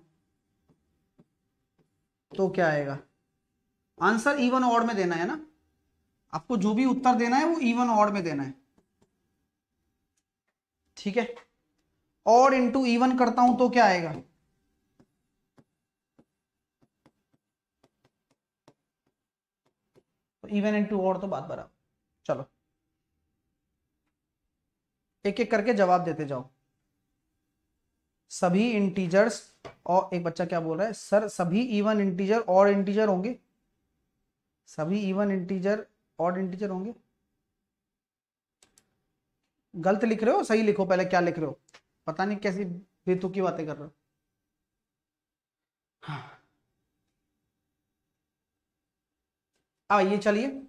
तो क्या आएगा आंसर इवन ऑड में देना है ना आपको जो भी उत्तर देना है वो इवन ऑड में देना है ठीक है और इंटू इवन करता हूं तो क्या आएगा इवन एंड टू और तो बात बराबर चलो एक एक करके जवाब देते जाओ सभी इंटीजर्स और एक बच्चा क्या बोल रहा है सर सभी इवन इंटीजर और इंटीजर होंगे सभी इवन इंटीजर और इंटीजर होंगे गलत लिख रहे हो सही लिखो पहले क्या लिख रहे हो पता नहीं कैसी बेतुकी बातें कर रहे हो हाँ आइए चलिए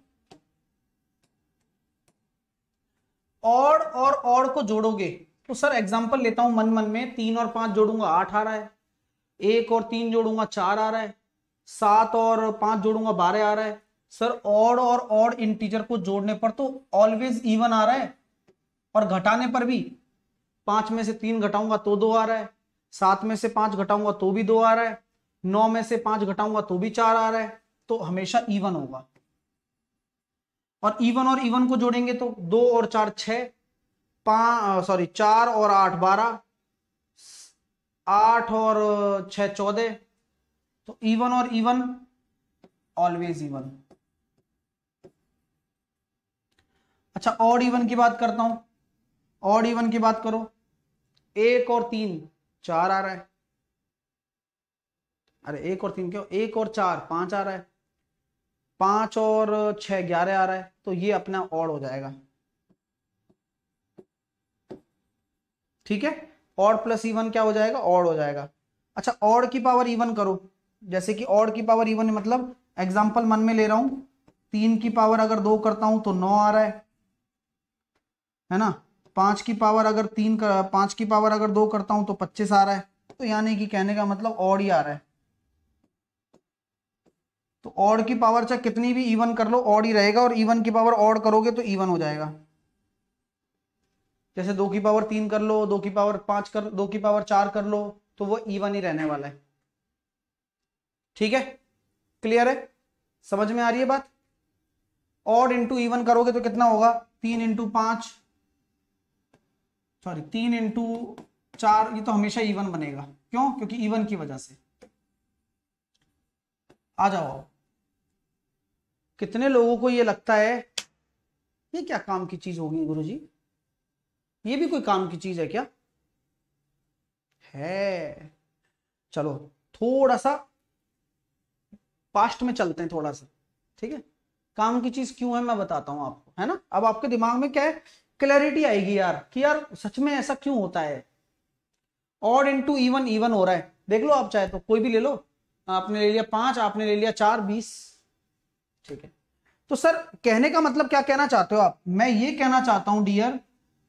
और और और को जोड़ोगे तो सर एग्जांपल लेता हूं मन मन में तीन और पांच जोड़ूंगा आठ आ रहा है एक और तीन जोड़ूंगा चार आ रहा है सात और पांच जोड़ूंगा बारह आ रहा है सर और और और इंटीजर को जोड़ने पर तो ऑलवेज इवन आ रहा है और घटाने पर भी पांच में से तीन घटाऊंगा तो दो आ रहा है सात में से पांच घटाऊंगा तो भी दो आ रहा है नौ में से पांच घटाऊंगा तो भी चार आ रहा है तो हमेशा इवन होगा और इवन और इवन को जोड़ेंगे तो दो और चार छ सॉरी चार और आठ बारह आठ और छ चौदह तो इवन और इवन ऑलवेज इवन अच्छा और इवन की बात करता हूं और इवन की बात करो एक और तीन चार आ रहा है अरे एक और तीन क्यों एक और चार पांच आ रहा है पांच और छह ग्यारह आ रहा है तो ये अपना ऑड हो जाएगा ठीक है ऑड प्लस इवन क्या हो जाएगा ऑड हो जाएगा अच्छा ऑड की पावर इवन करो जैसे कि ऑड की पावर इवन मतलब एग्जाम्पल मन में ले रहा हूं तीन की पावर अगर दो करता हूं तो नौ आ रहा है है ना पांच की पावर अगर तीन कर पांच की पावर अगर दो करता हूं तो पच्चीस आ रहा है तो यानी कि कहने का मतलब ऑड ही आ रहा है तो ऑड की पावर चाहे कितनी भी ईवन कर लो ऑड ही रहेगा और ईवन की पावर ऑड करोगे तो ईवन हो जाएगा जैसे दो की पावर तीन कर लो दो की पावर पांच कर दो की पावर चार कर लो तो वो ईवन ही रहने वाला है ठीक है क्लियर है समझ में आ रही है बात ऑड इंटू ईवन करोगे तो कितना होगा तीन इंटू पांच सॉरी तीन इंटू चार ये तो हमेशा ईवन बनेगा क्यों क्योंकि ईवन की वजह से आ जाओ कितने लोगों को ये लगता है ये क्या काम की चीज होगी गुरु जी ये भी कोई काम की चीज है क्या है चलो थोड़ा सा पास्ट में चलते हैं थोड़ा सा ठीक है काम की चीज क्यों है मैं बताता हूं आपको है ना अब आपके दिमाग में क्या है क्लैरिटी आएगी यार कि यार सच में ऐसा क्यों होता है ऑड इंटू इवन इवन हो रहा है देख लो आप चाहे तो कोई भी ले लो आपने ले लिया पांच आपने ले लिया चार बीस ठीक है तो सर कहने का मतलब क्या कहना चाहते हो आप मैं ये कहना चाहता हूं डियर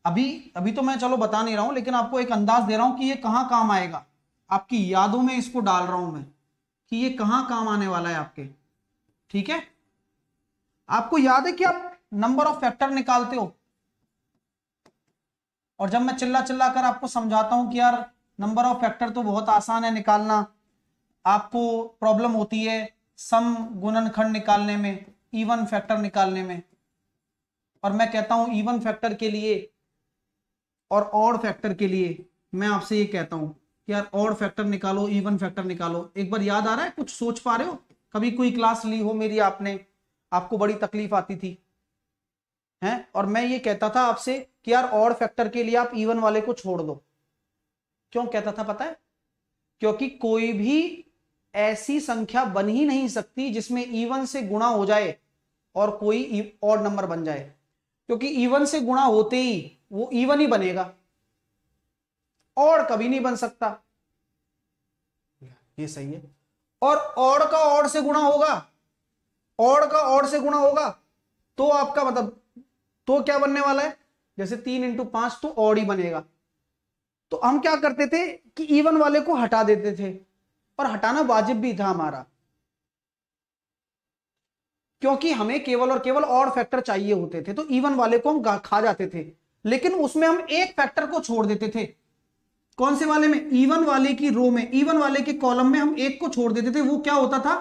अभी अभी तो मैं चलो बता नहीं रहा हूं लेकिन आपको एक अंदाज दे रहा हूं कि ये कहां काम आएगा आपकी यादों में इसको डाल रहा हूं मैं कि ये कहां काम आने वाला है आपके ठीक है आपको याद है कि आप नंबर ऑफ फैक्टर निकालते हो और जब मैं चिल्ला चिल्ला कर आपको समझाता हूं कि यार नंबर ऑफ फैक्टर तो बहुत आसान है निकालना आपको प्रॉब्लम होती है सम गुणनखंड निकालने में इवन फैक्टर निकालने में और मैं कहता हूं इवन फैक्टर के लिए और ऑड फैक्टर के लिए मैं आपसे ये कहता हूं कि यार ऑड फैक्टर निकालो इवन फैक्टर निकालो एक बार याद आ रहा है कुछ सोच पा रहे हो कभी कोई क्लास ली हो मेरी आपने आपको बड़ी तकलीफ आती थी हैं और मैं ये कहता था आपसे कि यार ऑड फैक्टर के लिए आप इवन वाले को छोड़ दो क्यों कहता था पता है क्योंकि कोई भी ऐसी संख्या बन ही नहीं सकती जिसमें इवन e से गुणा हो जाए और कोई और e, नंबर बन जाए क्योंकि इवन e से गुणा होते ही वो इवन ही बनेगा और कभी नहीं बन सकता ये सही है और और का और से गुणा होगा और का और से गुणा होगा तो आपका मतलब तो क्या बनने वाला है जैसे तीन इंटू पांच तो और ही बनेगा तो हम क्या करते थे कि इवन वाले को हटा देते थे और हटाना वाजिब भी था हमारा क्योंकि हमें केवल और केवल और फैक्टर चाहिए होते थे तो इवन वाले को हम खा जाते थे लेकिन उसमें हम एक फैक्टर को छोड़ देते थे कौन से वाले में इवन वाले की रो में इवन वाले के कॉलम में हम एक को छोड़ देते थे वो क्या होता था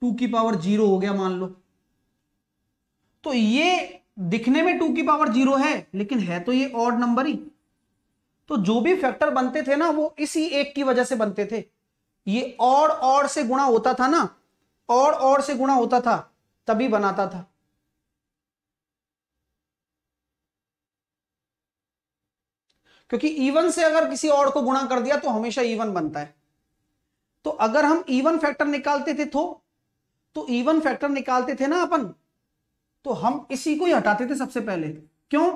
टू की पावर जीरो हो गया मान लो तो ये दिखने में टू की पावर जीरो है लेकिन है तो ये ऑड नंबर ही तो जो भी फैक्टर बनते थे ना वो इसी एक की वजह से बनते थे ये और और से गुणा होता था ना और और से गुणा होता था तभी बनाता था क्योंकि इवन से अगर किसी और को गुणा कर दिया तो हमेशा इवन बनता है तो अगर हम इवन फैक्टर निकालते थे तो तो इवन फैक्टर निकालते थे ना अपन तो हम इसी को ही हटाते थे सबसे पहले क्यों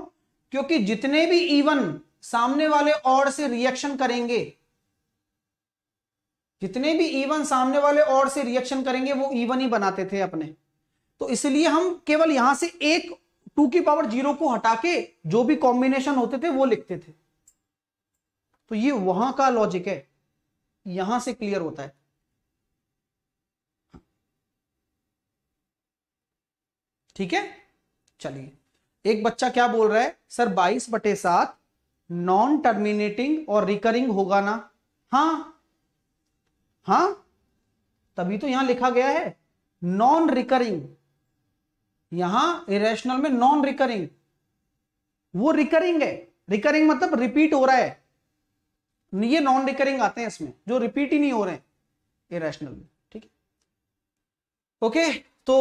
क्योंकि जितने भी इवन सामने वाले और से रिएक्शन करेंगे जितने भी इवन e सामने वाले और से रिएक्शन करेंगे वो इवन e ही बनाते थे अपने तो इसलिए हम केवल यहां से एक टू की पावर जीरो को हटा के जो भी कॉम्बिनेशन होते थे वो लिखते थे तो ये वहां का लॉजिक है यहां से क्लियर होता है ठीक है चलिए एक बच्चा क्या बोल रहा है सर बाईस बटे सात नॉन टर्मिनेटिंग और रिकरिंग होगा ना हाँ हाँ तभी तो यहां लिखा गया है नॉन रिकरिंग यहां इरेशनल में नॉन रिकरिंग वो रिकरिंग है रिकरिंग मतलब रिपीट हो रहा है ये नॉन रिकरिंग आते हैं इसमें जो रिपीट ही नहीं हो रहे हैं इरेशनल में ठीक है ओके तो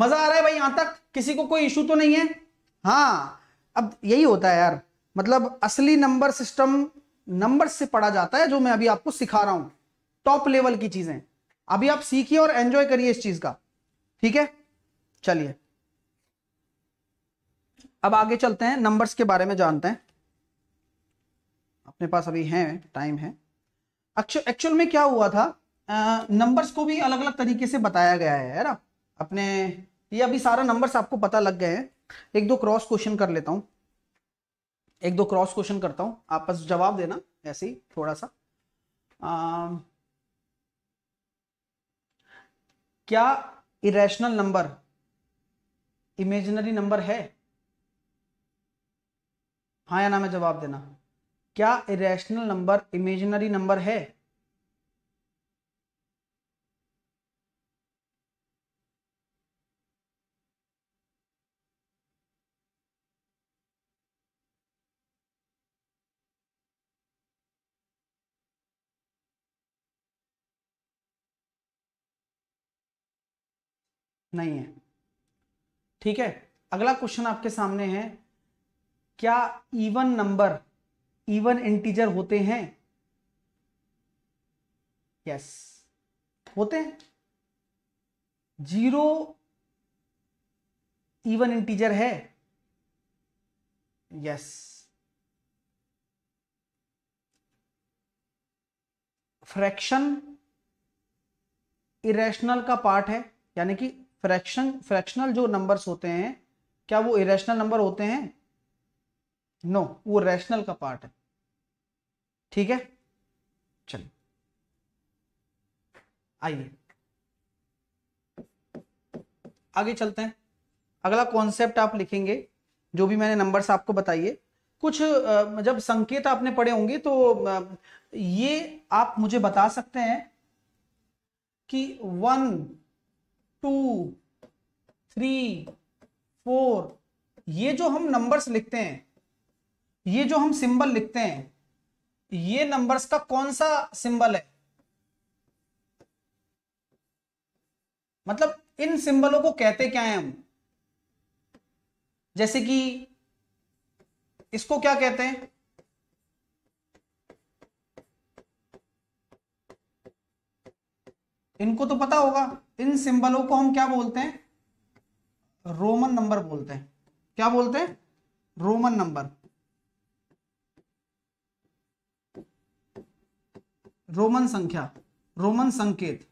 मजा आ रहा है भाई यहां तक किसी को कोई इशू तो नहीं है हाँ अब यही होता है यार मतलब असली नंबर सिस्टम नंबर से पढ़ा जाता है जो मैं अभी आपको सिखा रहा हूं टॉप लेवल की चीजें अभी आप सीखिए और एंजॉय करिए इस चीज का ठीक है चलिए अब आगे चलते हैं नंबर्स के बारे में जानते हैं अपने पास अभी है टाइम है एक्चुअल में क्या हुआ था नंबर्स को भी अलग अलग तरीके से बताया गया है ना अपने ये अभी सारा नंबर्स आपको पता लग गए हैं एक दो क्रॉस क्वेश्चन कर लेता हूं एक दो क्रॉस क्वेश्चन करता हूं आप बस जवाब देना ऐसे ही थोड़ा सा आ, क्या इरेशनल नंबर इमेजिनरी नंबर है हाँ या ना में जवाब देना क्या इरेशनल नंबर इमेजिनरी नंबर है नहीं है ठीक है अगला क्वेश्चन आपके सामने है क्या इवन नंबर इवन इंटीजर होते हैं यस होते हैं जीरो इवन इंटीजर है यस फ्रैक्शन इरेशनल का पार्ट है यानी कि फ्रैक्शन फ्रैक्शनल जो नंबर्स होते हैं क्या वो इरेशनल नंबर होते हैं नो no, वो रैशनल का पार्ट है ठीक है चलिए आइए आगे चलते हैं अगला कॉन्सेप्ट आप लिखेंगे जो भी मैंने नंबर्स आपको बताइए कुछ जब संकेत आपने पढ़े होंगे तो ये आप मुझे बता सकते हैं कि वन टू थ्री फोर ये जो हम नंबर्स लिखते हैं ये जो हम सिंबल लिखते हैं ये नंबर्स का कौन सा सिंबल है मतलब इन सिंबलों को कहते क्या है हम जैसे कि इसको क्या कहते हैं इनको तो पता होगा इन सिंबलों को हम क्या बोलते हैं रोमन नंबर बोलते हैं क्या बोलते हैं रोमन नंबर रोमन संख्या रोमन संकेत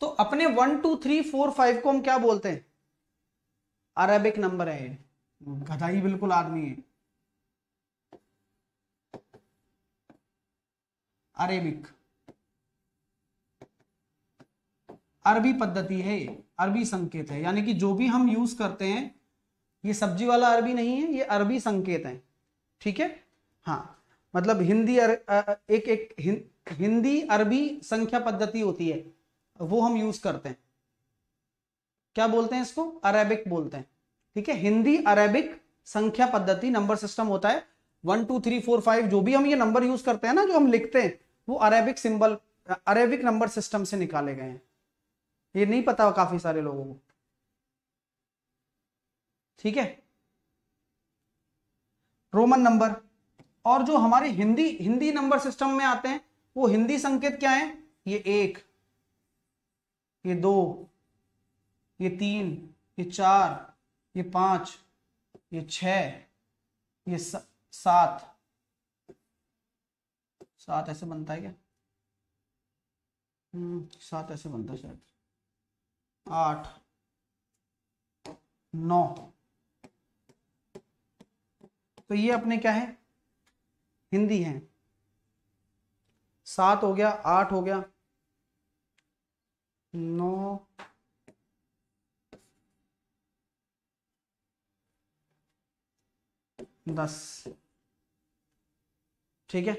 तो अपने one two three four five को हम क्या बोलते हैं अरेबिक नंबर है ये गधाई बिल्कुल आदमी है अरेबिक अरबी पद्धति है अरबी संकेत है यानी कि जो भी हम यूज करते हैं ये सब्जी वाला अरबी नहीं है ये अरबी संकेत है ठीक है हाँ मतलब हिंदी अर, एक एक हिं, हिंदी अरबी संख्या पद्धति होती है वो हम यूज करते हैं क्या बोलते हैं इसको अरेबिक बोलते हैं ठीक है हिंदी अरेबिक संख्या पद्धति नंबर सिस्टम होता है one two three four five जो भी हम ये नंबर यूज करते हैं ना जो हम लिखते हैं वो Arabic symbol Arabic number system से निकाले गए हैं ये नहीं पता काफी सारे लोगों को ठीक है रोमन नंबर और जो हमारे हिंदी हिंदी नंबर सिस्टम में आते हैं वो हिंदी संकेत क्या है ये एक ये दो ये तीन ये चार ये पांच ये छ ये सात सात ऐसे बनता है क्या हम्म, सात ऐसे बनता है शायद आठ नौ तो ये अपने क्या है हिंदी है सात हो गया आठ हो गया नौ दस ठीक है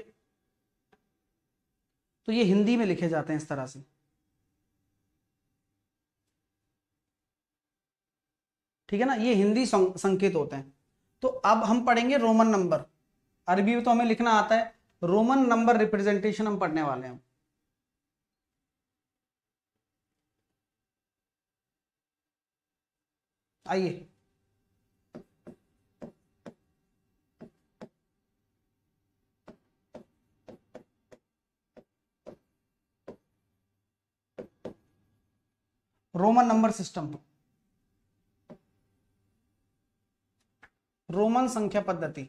तो ये हिंदी में लिखे जाते हैं इस तरह से ठीक है ना ये हिंदी संकेत होते हैं तो अब हम पढ़ेंगे रोमन नंबर अरबी में तो हमें लिखना आता है रोमन नंबर रिप्रेजेंटेशन हम पढ़ने वाले हैं आइए रोमन नंबर सिस्टम रोमन संख्या पद्धति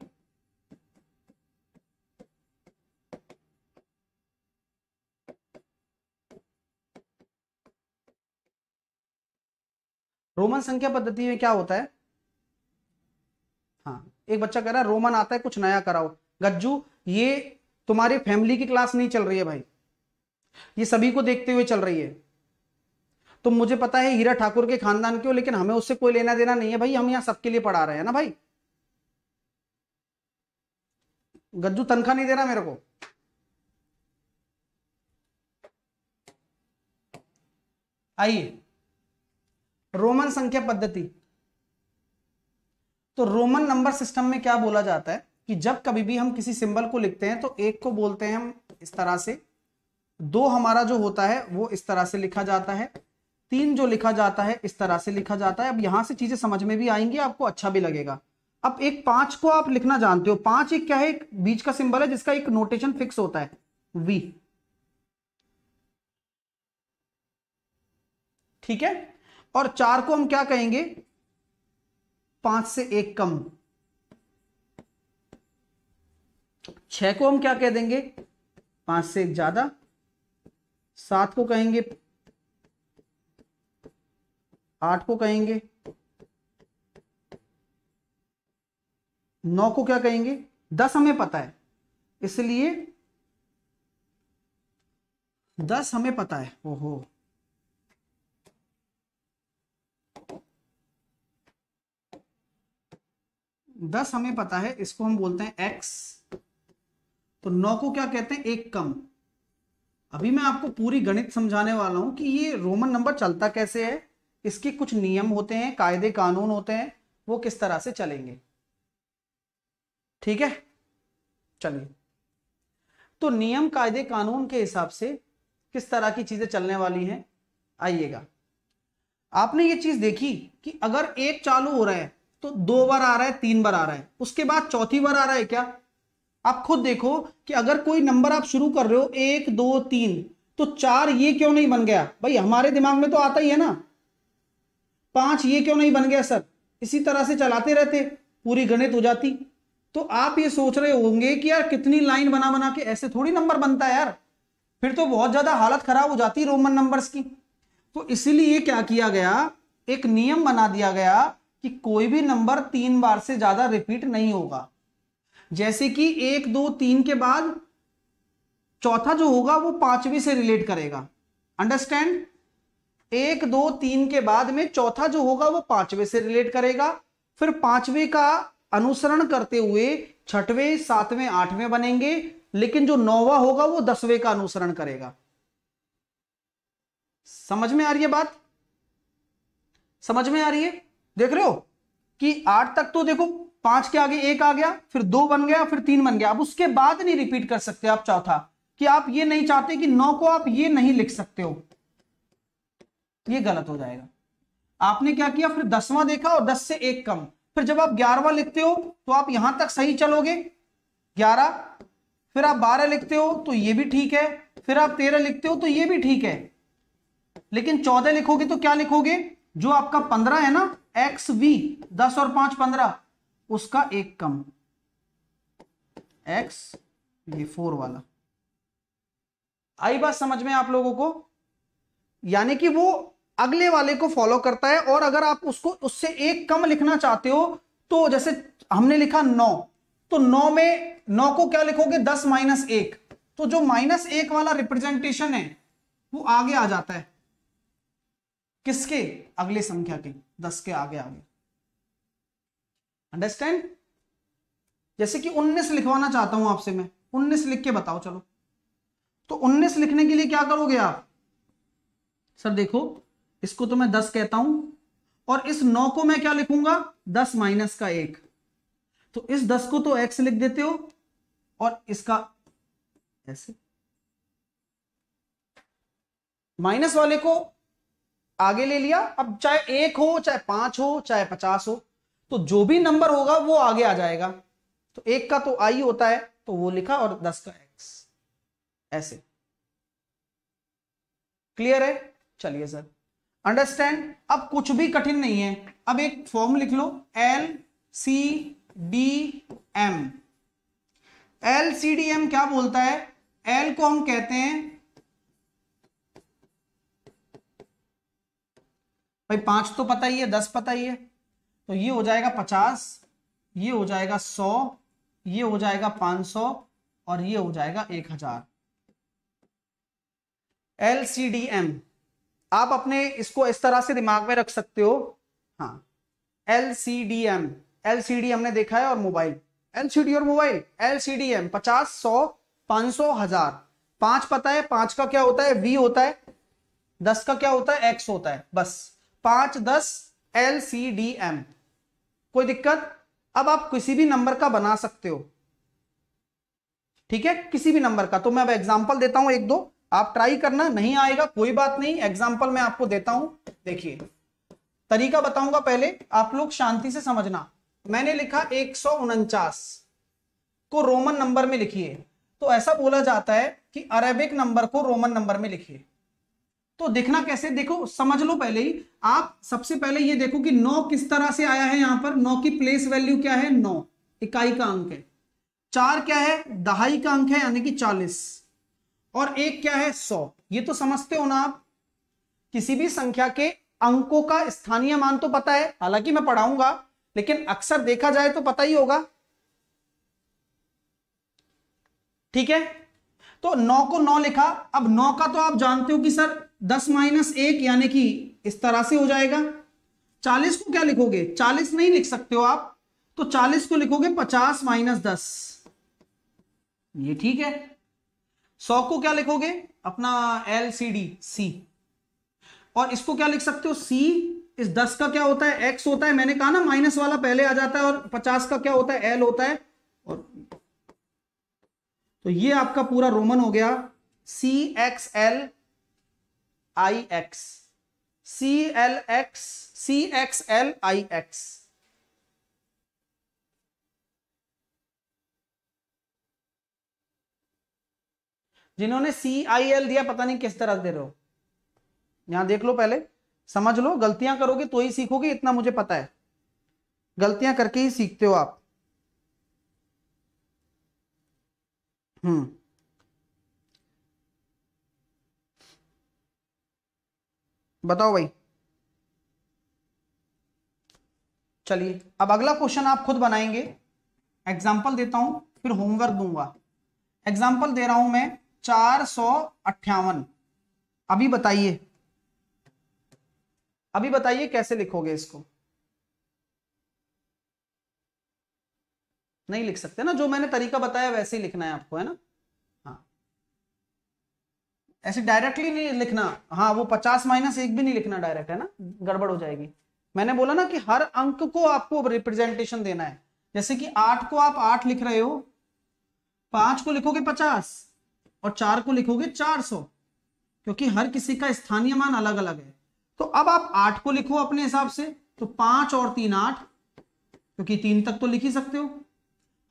रोमन संख्या पद्धति में क्या होता है हाँ एक बच्चा कह रहा है रोमन आता है कुछ नया कराओ गज्जू ये तुम्हारी फैमिली की क्लास नहीं चल रही है भाई ये सभी को देखते हुए चल रही है तो मुझे पता है हीरा ठाकुर के खानदान हो लेकिन हमें उससे कोई लेना देना नहीं है भाई हम यहां सबके लिए पढ़ा रहे हैं ना भाई गज्जू तनख्वाह नहीं दे रहा मेरे को आइए रोमन संख्या पद्धति तो रोमन नंबर सिस्टम में क्या बोला जाता है कि जब कभी भी हम किसी सिंबल को लिखते हैं तो एक को बोलते हैं हम इस तरह से दो हमारा जो होता है वो इस तरह से लिखा जाता है तीन जो लिखा जाता है इस तरह से लिखा जाता है अब यहां से चीजें समझ में भी आएंगी आपको अच्छा भी लगेगा अब एक पांच को आप लिखना जानते हो पांच एक क्या है एक बीच का सिंबल है जिसका एक नोटेशन फिक्स होता है वी ठीक है और चार को हम क्या कहेंगे पांच से एक कम छह को हम क्या कह देंगे पांच से एक ज्यादा सात को कहेंगे आठ को कहेंगे नौ को क्या कहेंगे दस हमें पता है इसलिए दस हमें पता है ओहो दस हमें पता है इसको हम बोलते हैं एक्स तो नौ को क्या कहते हैं एक कम अभी मैं आपको पूरी गणित समझाने वाला हूं कि ये रोमन नंबर चलता कैसे है इसके कुछ नियम होते हैं कायदे कानून होते हैं वो किस तरह से चलेंगे ठीक है चलिए तो नियम कायदे कानून के हिसाब से किस तरह की चीजें चलने वाली हैं आइएगा आपने ये चीज देखी कि अगर एक चालू हो रहा है तो दो बार आ रहा है तीन बार आ रहा है उसके बाद चौथी बार आ रहा है क्या आप खुद देखो कि अगर कोई नंबर आप शुरू कर रहे हो एक दो तीन तो चार ये क्यों नहीं बन गया भाई हमारे दिमाग में तो आता ही है ना पांच ये क्यों नहीं बन गया सर इसी तरह से चलाते रहते पूरी गणित हो जाती तो आप ये सोच रहे होंगे कि यार कितनी लाइन बना बना के ऐसे थोड़ी नंबर बनता है यार फिर तो बहुत ज्यादा हालत खराब हो जाती है रोमन नंबर्स की तो इसीलिए क्या किया गया एक नियम बना दिया गया कि कोई भी नंबर तीन बार से ज्यादा रिपीट नहीं होगा जैसे कि एक दो तीन के बाद चौथा जो होगा वो पांचवी से रिलेट करेगा अंडरस्टैंड एक दो तीन के बाद में चौथा जो होगा वो पांचवे से रिलेट करेगा फिर पांचवे का अनुसरण करते हुए छठवें सातवें आठवें बनेंगे लेकिन जो नौवा होगा वो दसवें का अनुसरण करेगा समझ में आ रही है बात समझ में आ रही है देख रहे हो कि आठ तक तो देखो पांच के आगे एक आ गया फिर दो बन गया फिर तीन बन गया अब उसके बाद नहीं रिपीट कर सकते आप चौथा कि आप ये नहीं चाहते कि नौ को आप ये नहीं लिख सकते हो ये गलत हो जाएगा आपने क्या किया फिर दसवां देखा और दस से एक कम फिर जब आप ग्यारहवा लिखते हो तो आप यहां तक सही चलोगे ग्यारह फिर आप बारह लिखते हो तो ये भी ठीक है फिर आप तेरह लिखते हो तो ये भी ठीक है लेकिन चौदह लिखोगे तो क्या लिखोगे जो आपका पंद्रह है ना एक्स वी दस और पांच पंद्रह उसका एक कम एक्स ये फोर वाला आई बात समझ में आप लोगों को यानी कि वो अगले वाले को फॉलो करता है और अगर आप उसको उससे एक कम लिखना चाहते हो तो जैसे हमने लिखा नौ तो नौ में नौ को क्या लिखोगे दस माइनस एक तो जो माइनस एक वाला रिप्रेजेंटेशन है वो आगे आ जाता है किसके अगले संख्या के दस के आगे आगे अंडरस्टैंड जैसे कि उन्नीस लिखवाना चाहता हूं आपसे मैं उन्नीस लिख के बताओ चलो तो उन्नीस लिखने के लिए क्या करोगे आप सर देखो इसको तो मैं दस कहता हूं और इस नौ को मैं क्या लिखूंगा दस माइनस का एक तो इस दस को तो एक्स लिख देते हो और इसका ऐसे माइनस वाले को आगे ले लिया अब चाहे एक हो चाहे पांच हो चाहे पचास हो तो जो भी नंबर होगा वो आगे आ जाएगा तो एक का तो आई होता है तो वो लिखा और दस का एक्स ऐसे क्लियर है चलिए सर अंडरस्टैंड अब कुछ भी कठिन नहीं है अब एक फॉर्म लिख लो L C D M L C D M क्या बोलता है एल को हम कहते हैं भाई पांच तो पता ही है दस पता ही है तो ये हो जाएगा पचास ये हो जाएगा सौ ये हो जाएगा पांच सौ और ये हो जाएगा एक हजार एल सी डी एम आप अपने इसको इस तरह से दिमाग में रख सकते हो हाँ L C D M L C D हमने देखा है और मोबाइल एल सी डी और mobile L C D M पचास सौ पांच सौ हजार पांच पता है पांच का क्या होता है वी होता है दस का क्या होता है एक्स होता है बस पांच दस एल सी डी एम कोई दिक्कत अब आप किसी भी नंबर का बना सकते हो ठीक है किसी भी नंबर का तो मैं अब एग्जांपल देता हूं एक दो आप ट्राई करना नहीं आएगा कोई बात नहीं एग्जाम्पल मैं आपको देता हूं देखिए तरीका बताऊंगा पहले आप लोग शांति से समझना मैंने लिखा एक को रोमन नंबर में लिखिए तो ऐसा बोला जाता है कि अरेबिक नंबर को रोमन नंबर में लिखिए तो देखना कैसे देखो समझ लो पहले ही आप सबसे पहले ये देखो कि नौ किस तरह से आया है यहां पर नौ की प्लेस वैल्यू क्या है नौ इकाई का अंक है चार क्या है दहाई का अंक है यानी कि चालीस और एक क्या है सौ ये तो समझते हो ना आप किसी भी संख्या के अंकों का स्थानीय मान तो पता है हालांकि मैं पढ़ाऊंगा लेकिन अक्सर देखा जाए तो पता ही होगा ठीक है तो नौ को नौ लिखा अब नौ का तो आप जानते हो कि सर दस माइनस एक यानी कि इस तरह से हो जाएगा चालीस को क्या लिखोगे चालीस नहीं लिख सकते हो आप तो चालीस को लिखोगे पचास माइनस दस ये ठीक है सौ को क्या लिखोगे अपना एल सी डी सी और इसको क्या लिख सकते हो सी इस दस का क्या होता है एक्स होता है मैंने कहा ना माइनस वाला पहले आ जाता है और पचास का क्या होता है एल होता है और तो ये आपका पूरा रोमन हो गया C X L I X C L X C X L I X जिन्होंने सी आई एल दिया पता नहीं किस तरह दे रहे हो यहां देख लो पहले समझ लो गलतियां करोगे तो ही सीखोगे इतना मुझे पता है गलतियां करके ही सीखते हो आप हम्म बताओ भाई चलिए अब अगला क्वेश्चन आप खुद बनाएंगे एग्जाम्पल देता हूं फिर होमवर्क दूंगा एग्जाम्पल दे रहा हूं मैं चार सौ अट्ठावन अभी बताइए अभी बताइए कैसे लिखोगे इसको नहीं लिख सकते ना जो मैंने तरीका बताया वैसे ही लिखना है आपको है ना हाँ ऐसे डायरेक्टली नहीं लिखना हाँ वो पचास माइनस एक भी नहीं लिखना डायरेक्ट है ना गड़बड़ हो जाएगी मैंने बोला ना कि हर अंक को आपको रिप्रेजेंटेशन देना है जैसे कि आठ को आप आठ लिख रहे हो पांच को लिखोगे पचास और चार को लिखोगे चार सौ क्योंकि हर किसी का स्थानीय मान अलग अलग है तो अब आप आठ को लिखो अपने हिसाब से तो पांच और तीन आठ क्योंकि तीन तक तो लिख ही सकते हो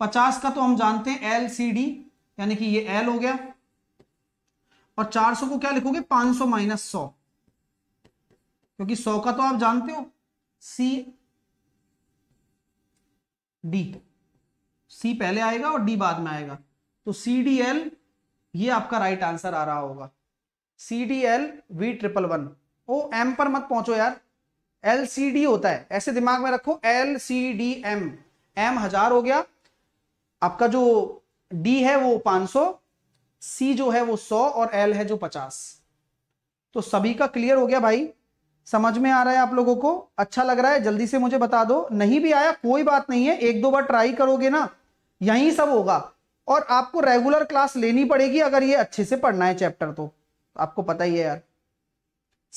पचास का तो हम जानते हैं एल सी डी यानी कि ये एल हो गया और चार सौ को क्या लिखोगे पांच सौ माइनस सौ क्योंकि सौ का तो आप जानते हो सी डी सी पहले आएगा और डी बाद में आएगा तो सी डी एल ये आपका राइट आंसर आ रहा होगा C D L V triple one O M पर मत पहुंचो यार एल सी डी होता है ऐसे दिमाग में रखो L C D M M हजार हो गया आपका जो डी है वो 500 सी जो है वो 100 और एल है जो 50 तो सभी का क्लियर हो गया भाई समझ में आ रहा है आप लोगों को अच्छा लग रहा है जल्दी से मुझे बता दो नहीं भी आया कोई बात नहीं है एक दो बार ट्राई करोगे ना यही सब होगा और आपको रेगुलर क्लास लेनी पड़ेगी अगर ये अच्छे से पढ़ना है चैप्टर तो आपको पता ही है यार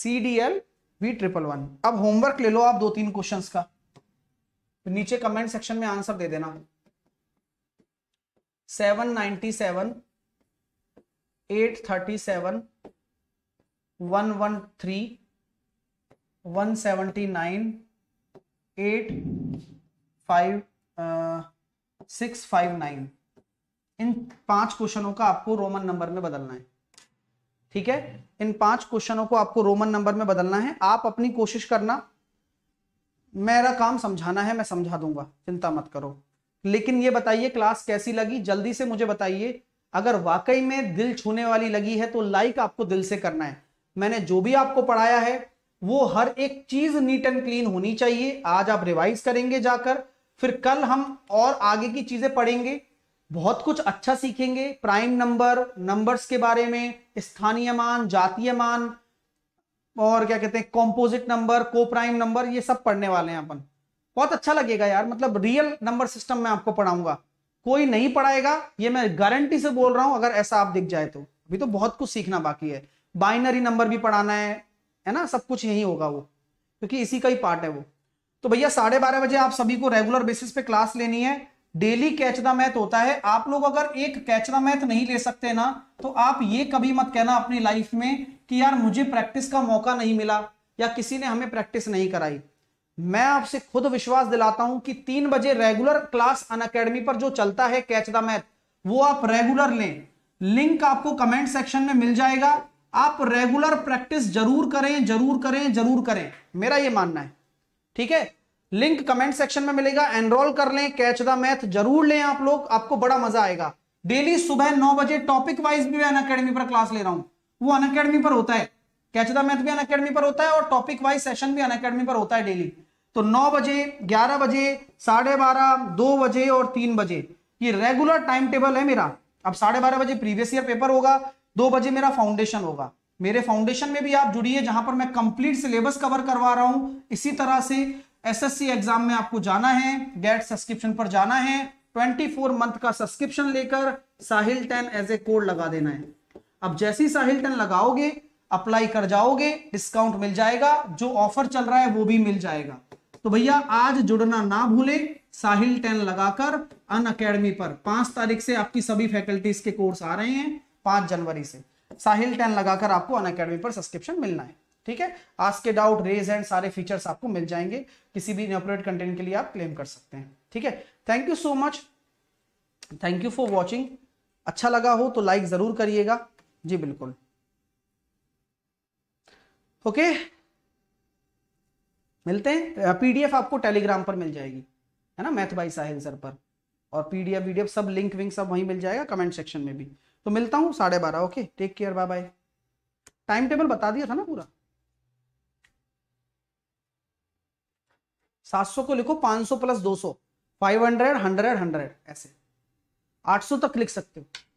C D L V triple one अब होमवर्क ले लो आप दो तीन क्वेश्चंस का तो नीचे कमेंट सेक्शन में आंसर दे देना seven ninety seven eight thirty seven one one three one seventy nine eight five six five nine इन पांच क्वेश्चनों का आपको रोमन नंबर में बदलना है ठीक है इन पांच क्वेश्चनों को आपको रोमन नंबर में बदलना है आप अपनी कोशिश करना मेरा काम समझाना है मैं समझा दूंगा चिंता मत करो लेकिन ये बताइए क्लास कैसी लगी जल्दी से मुझे बताइए अगर वाकई में दिल छूने वाली लगी है तो लाइक आपको दिल से करना है मैंने जो भी आपको पढ़ाया है वो हर एक चीज नीट एंड क्लीन होनी चाहिए आज आप रिवाइज करेंगे जाकर फिर कल हम और आगे की चीजें पढ़ेंगे बहुत कुछ अच्छा सीखेंगे प्राइम नंबर नंबर्स के बारे में स्थानीय मान जातीय मान और क्या कहते हैं कॉम्पोजिट नंबर को प्राइम नंबर ये सब पढ़ने वाले हैं अपन बहुत अच्छा लगेगा यार मतलब रियल नंबर सिस्टम में आपको पढ़ाऊंगा कोई नहीं पढ़ाएगा ये मैं गारंटी से बोल रहा हूं अगर ऐसा आप दिख जाए तो अभी तो बहुत कुछ सीखना बाकी है बाइनरी नंबर भी पढ़ाना है है ना सब कुछ यही होगा वो क्योंकि इसी का ही पार्ट है वो तो भैया साढ़े बारह बजे आप सभी को रेगुलर बेसिस पे क्लास लेनी है डेली कैच द मैथ होता है आप लोग अगर एक कैच द मैथ नहीं ले सकते ना तो आप ये कभी मत कहना अपनी लाइफ में कि यार मुझे प्रैक्टिस का मौका नहीं मिला या किसी ने हमें प्रैक्टिस नहीं कराई मैं आपसे खुद विश्वास दिलाता हूं कि तीन बजे रेगुलर क्लास अन अकेडमी पर जो चलता है कैच द मैथ वो आप रेगुलर लें लिंक आपको कमेंट सेक्शन में मिल जाएगा आप रेगुलर प्रैक्टिस जरूर करें जरूर करें जरूर करें मेरा ये मानना है ठीक है लिंक कमेंट सेक्शन में मिलेगा एनरोल कर लें कैच द मैथ जरूर लें आप लोग आपको बड़ा मजा आएगा डेली सुबह नौ बजे टॉपिक वाइज भी मैं अन पर क्लास ले रहा हूं वो अन पर होता है कैच द मैथ भी अन पर होता है और टॉपिक वाइज सेशन भी अन पर होता है डेली तो नौ बजे ग्यारह बजे साढ़े बारह दो बजे और तीन बजे ये रेगुलर टाइम टेबल है मेरा अब साढ़े बारह बजे प्रीवियस ईयर पेपर होगा दो बजे मेरा फाउंडेशन होगा मेरे फाउंडेशन में भी आप जुड़िए जहां पर मैं कंप्लीट सिलेबस कवर करवा रहा हूं इसी तरह से एसएससी एग्जाम में आपको जाना है गेट सब्सक्रिप्शन पर जाना है 24 मंथ का सब्सक्रिप्शन लेकर Sahil ten as a code लगा देना है अब जैसी साहिल टेन लगाओगे अप्लाई कर जाओगे डिस्काउंट मिल जाएगा जो ऑफर चल रहा है वो भी मिल जाएगा तो भैया आज जुड़ना ना भूले साहिल टेन लगाकर अन अकेडमी पर पांच तारीख से आपकी सभी फैकल्टीज के कोर्स आ रहे हैं पांच जनवरी से साहिल टेन लगाकर आपको अन अकेडमी पर सब्सक्रिप्शन मिलना है ठीक है आज के डाउट रेज एंड सारे फीचर्स आपको मिल जाएंगे किसी भी इनऑपरेट कंटेंट के लिए आप क्लेम कर सकते हैं ठीक है thank you so much thank you for watching अच्छा लगा हो तो लाइक जरूर करिएगा जी बिल्कुल ओके मिलते हैं पीडीएफ आपको टेलीग्राम पर मिल जाएगी है ना मैथ भाई साहिल सर पर और पीडीएफ वीडीएफ सब लिंक विंक सब वहीं मिल जाएगा कमेंट सेक्शन में भी तो मिलता हूँ साढ़े बारह okay take care bye bye time table बता दिया था ना पूरा सात सौ को लिखो पांच सौ प्लस दो सौ फाइव हंड्रेड हंड्रेड हंड्रेड ऐसे आठ सौ तक लिख सकते हो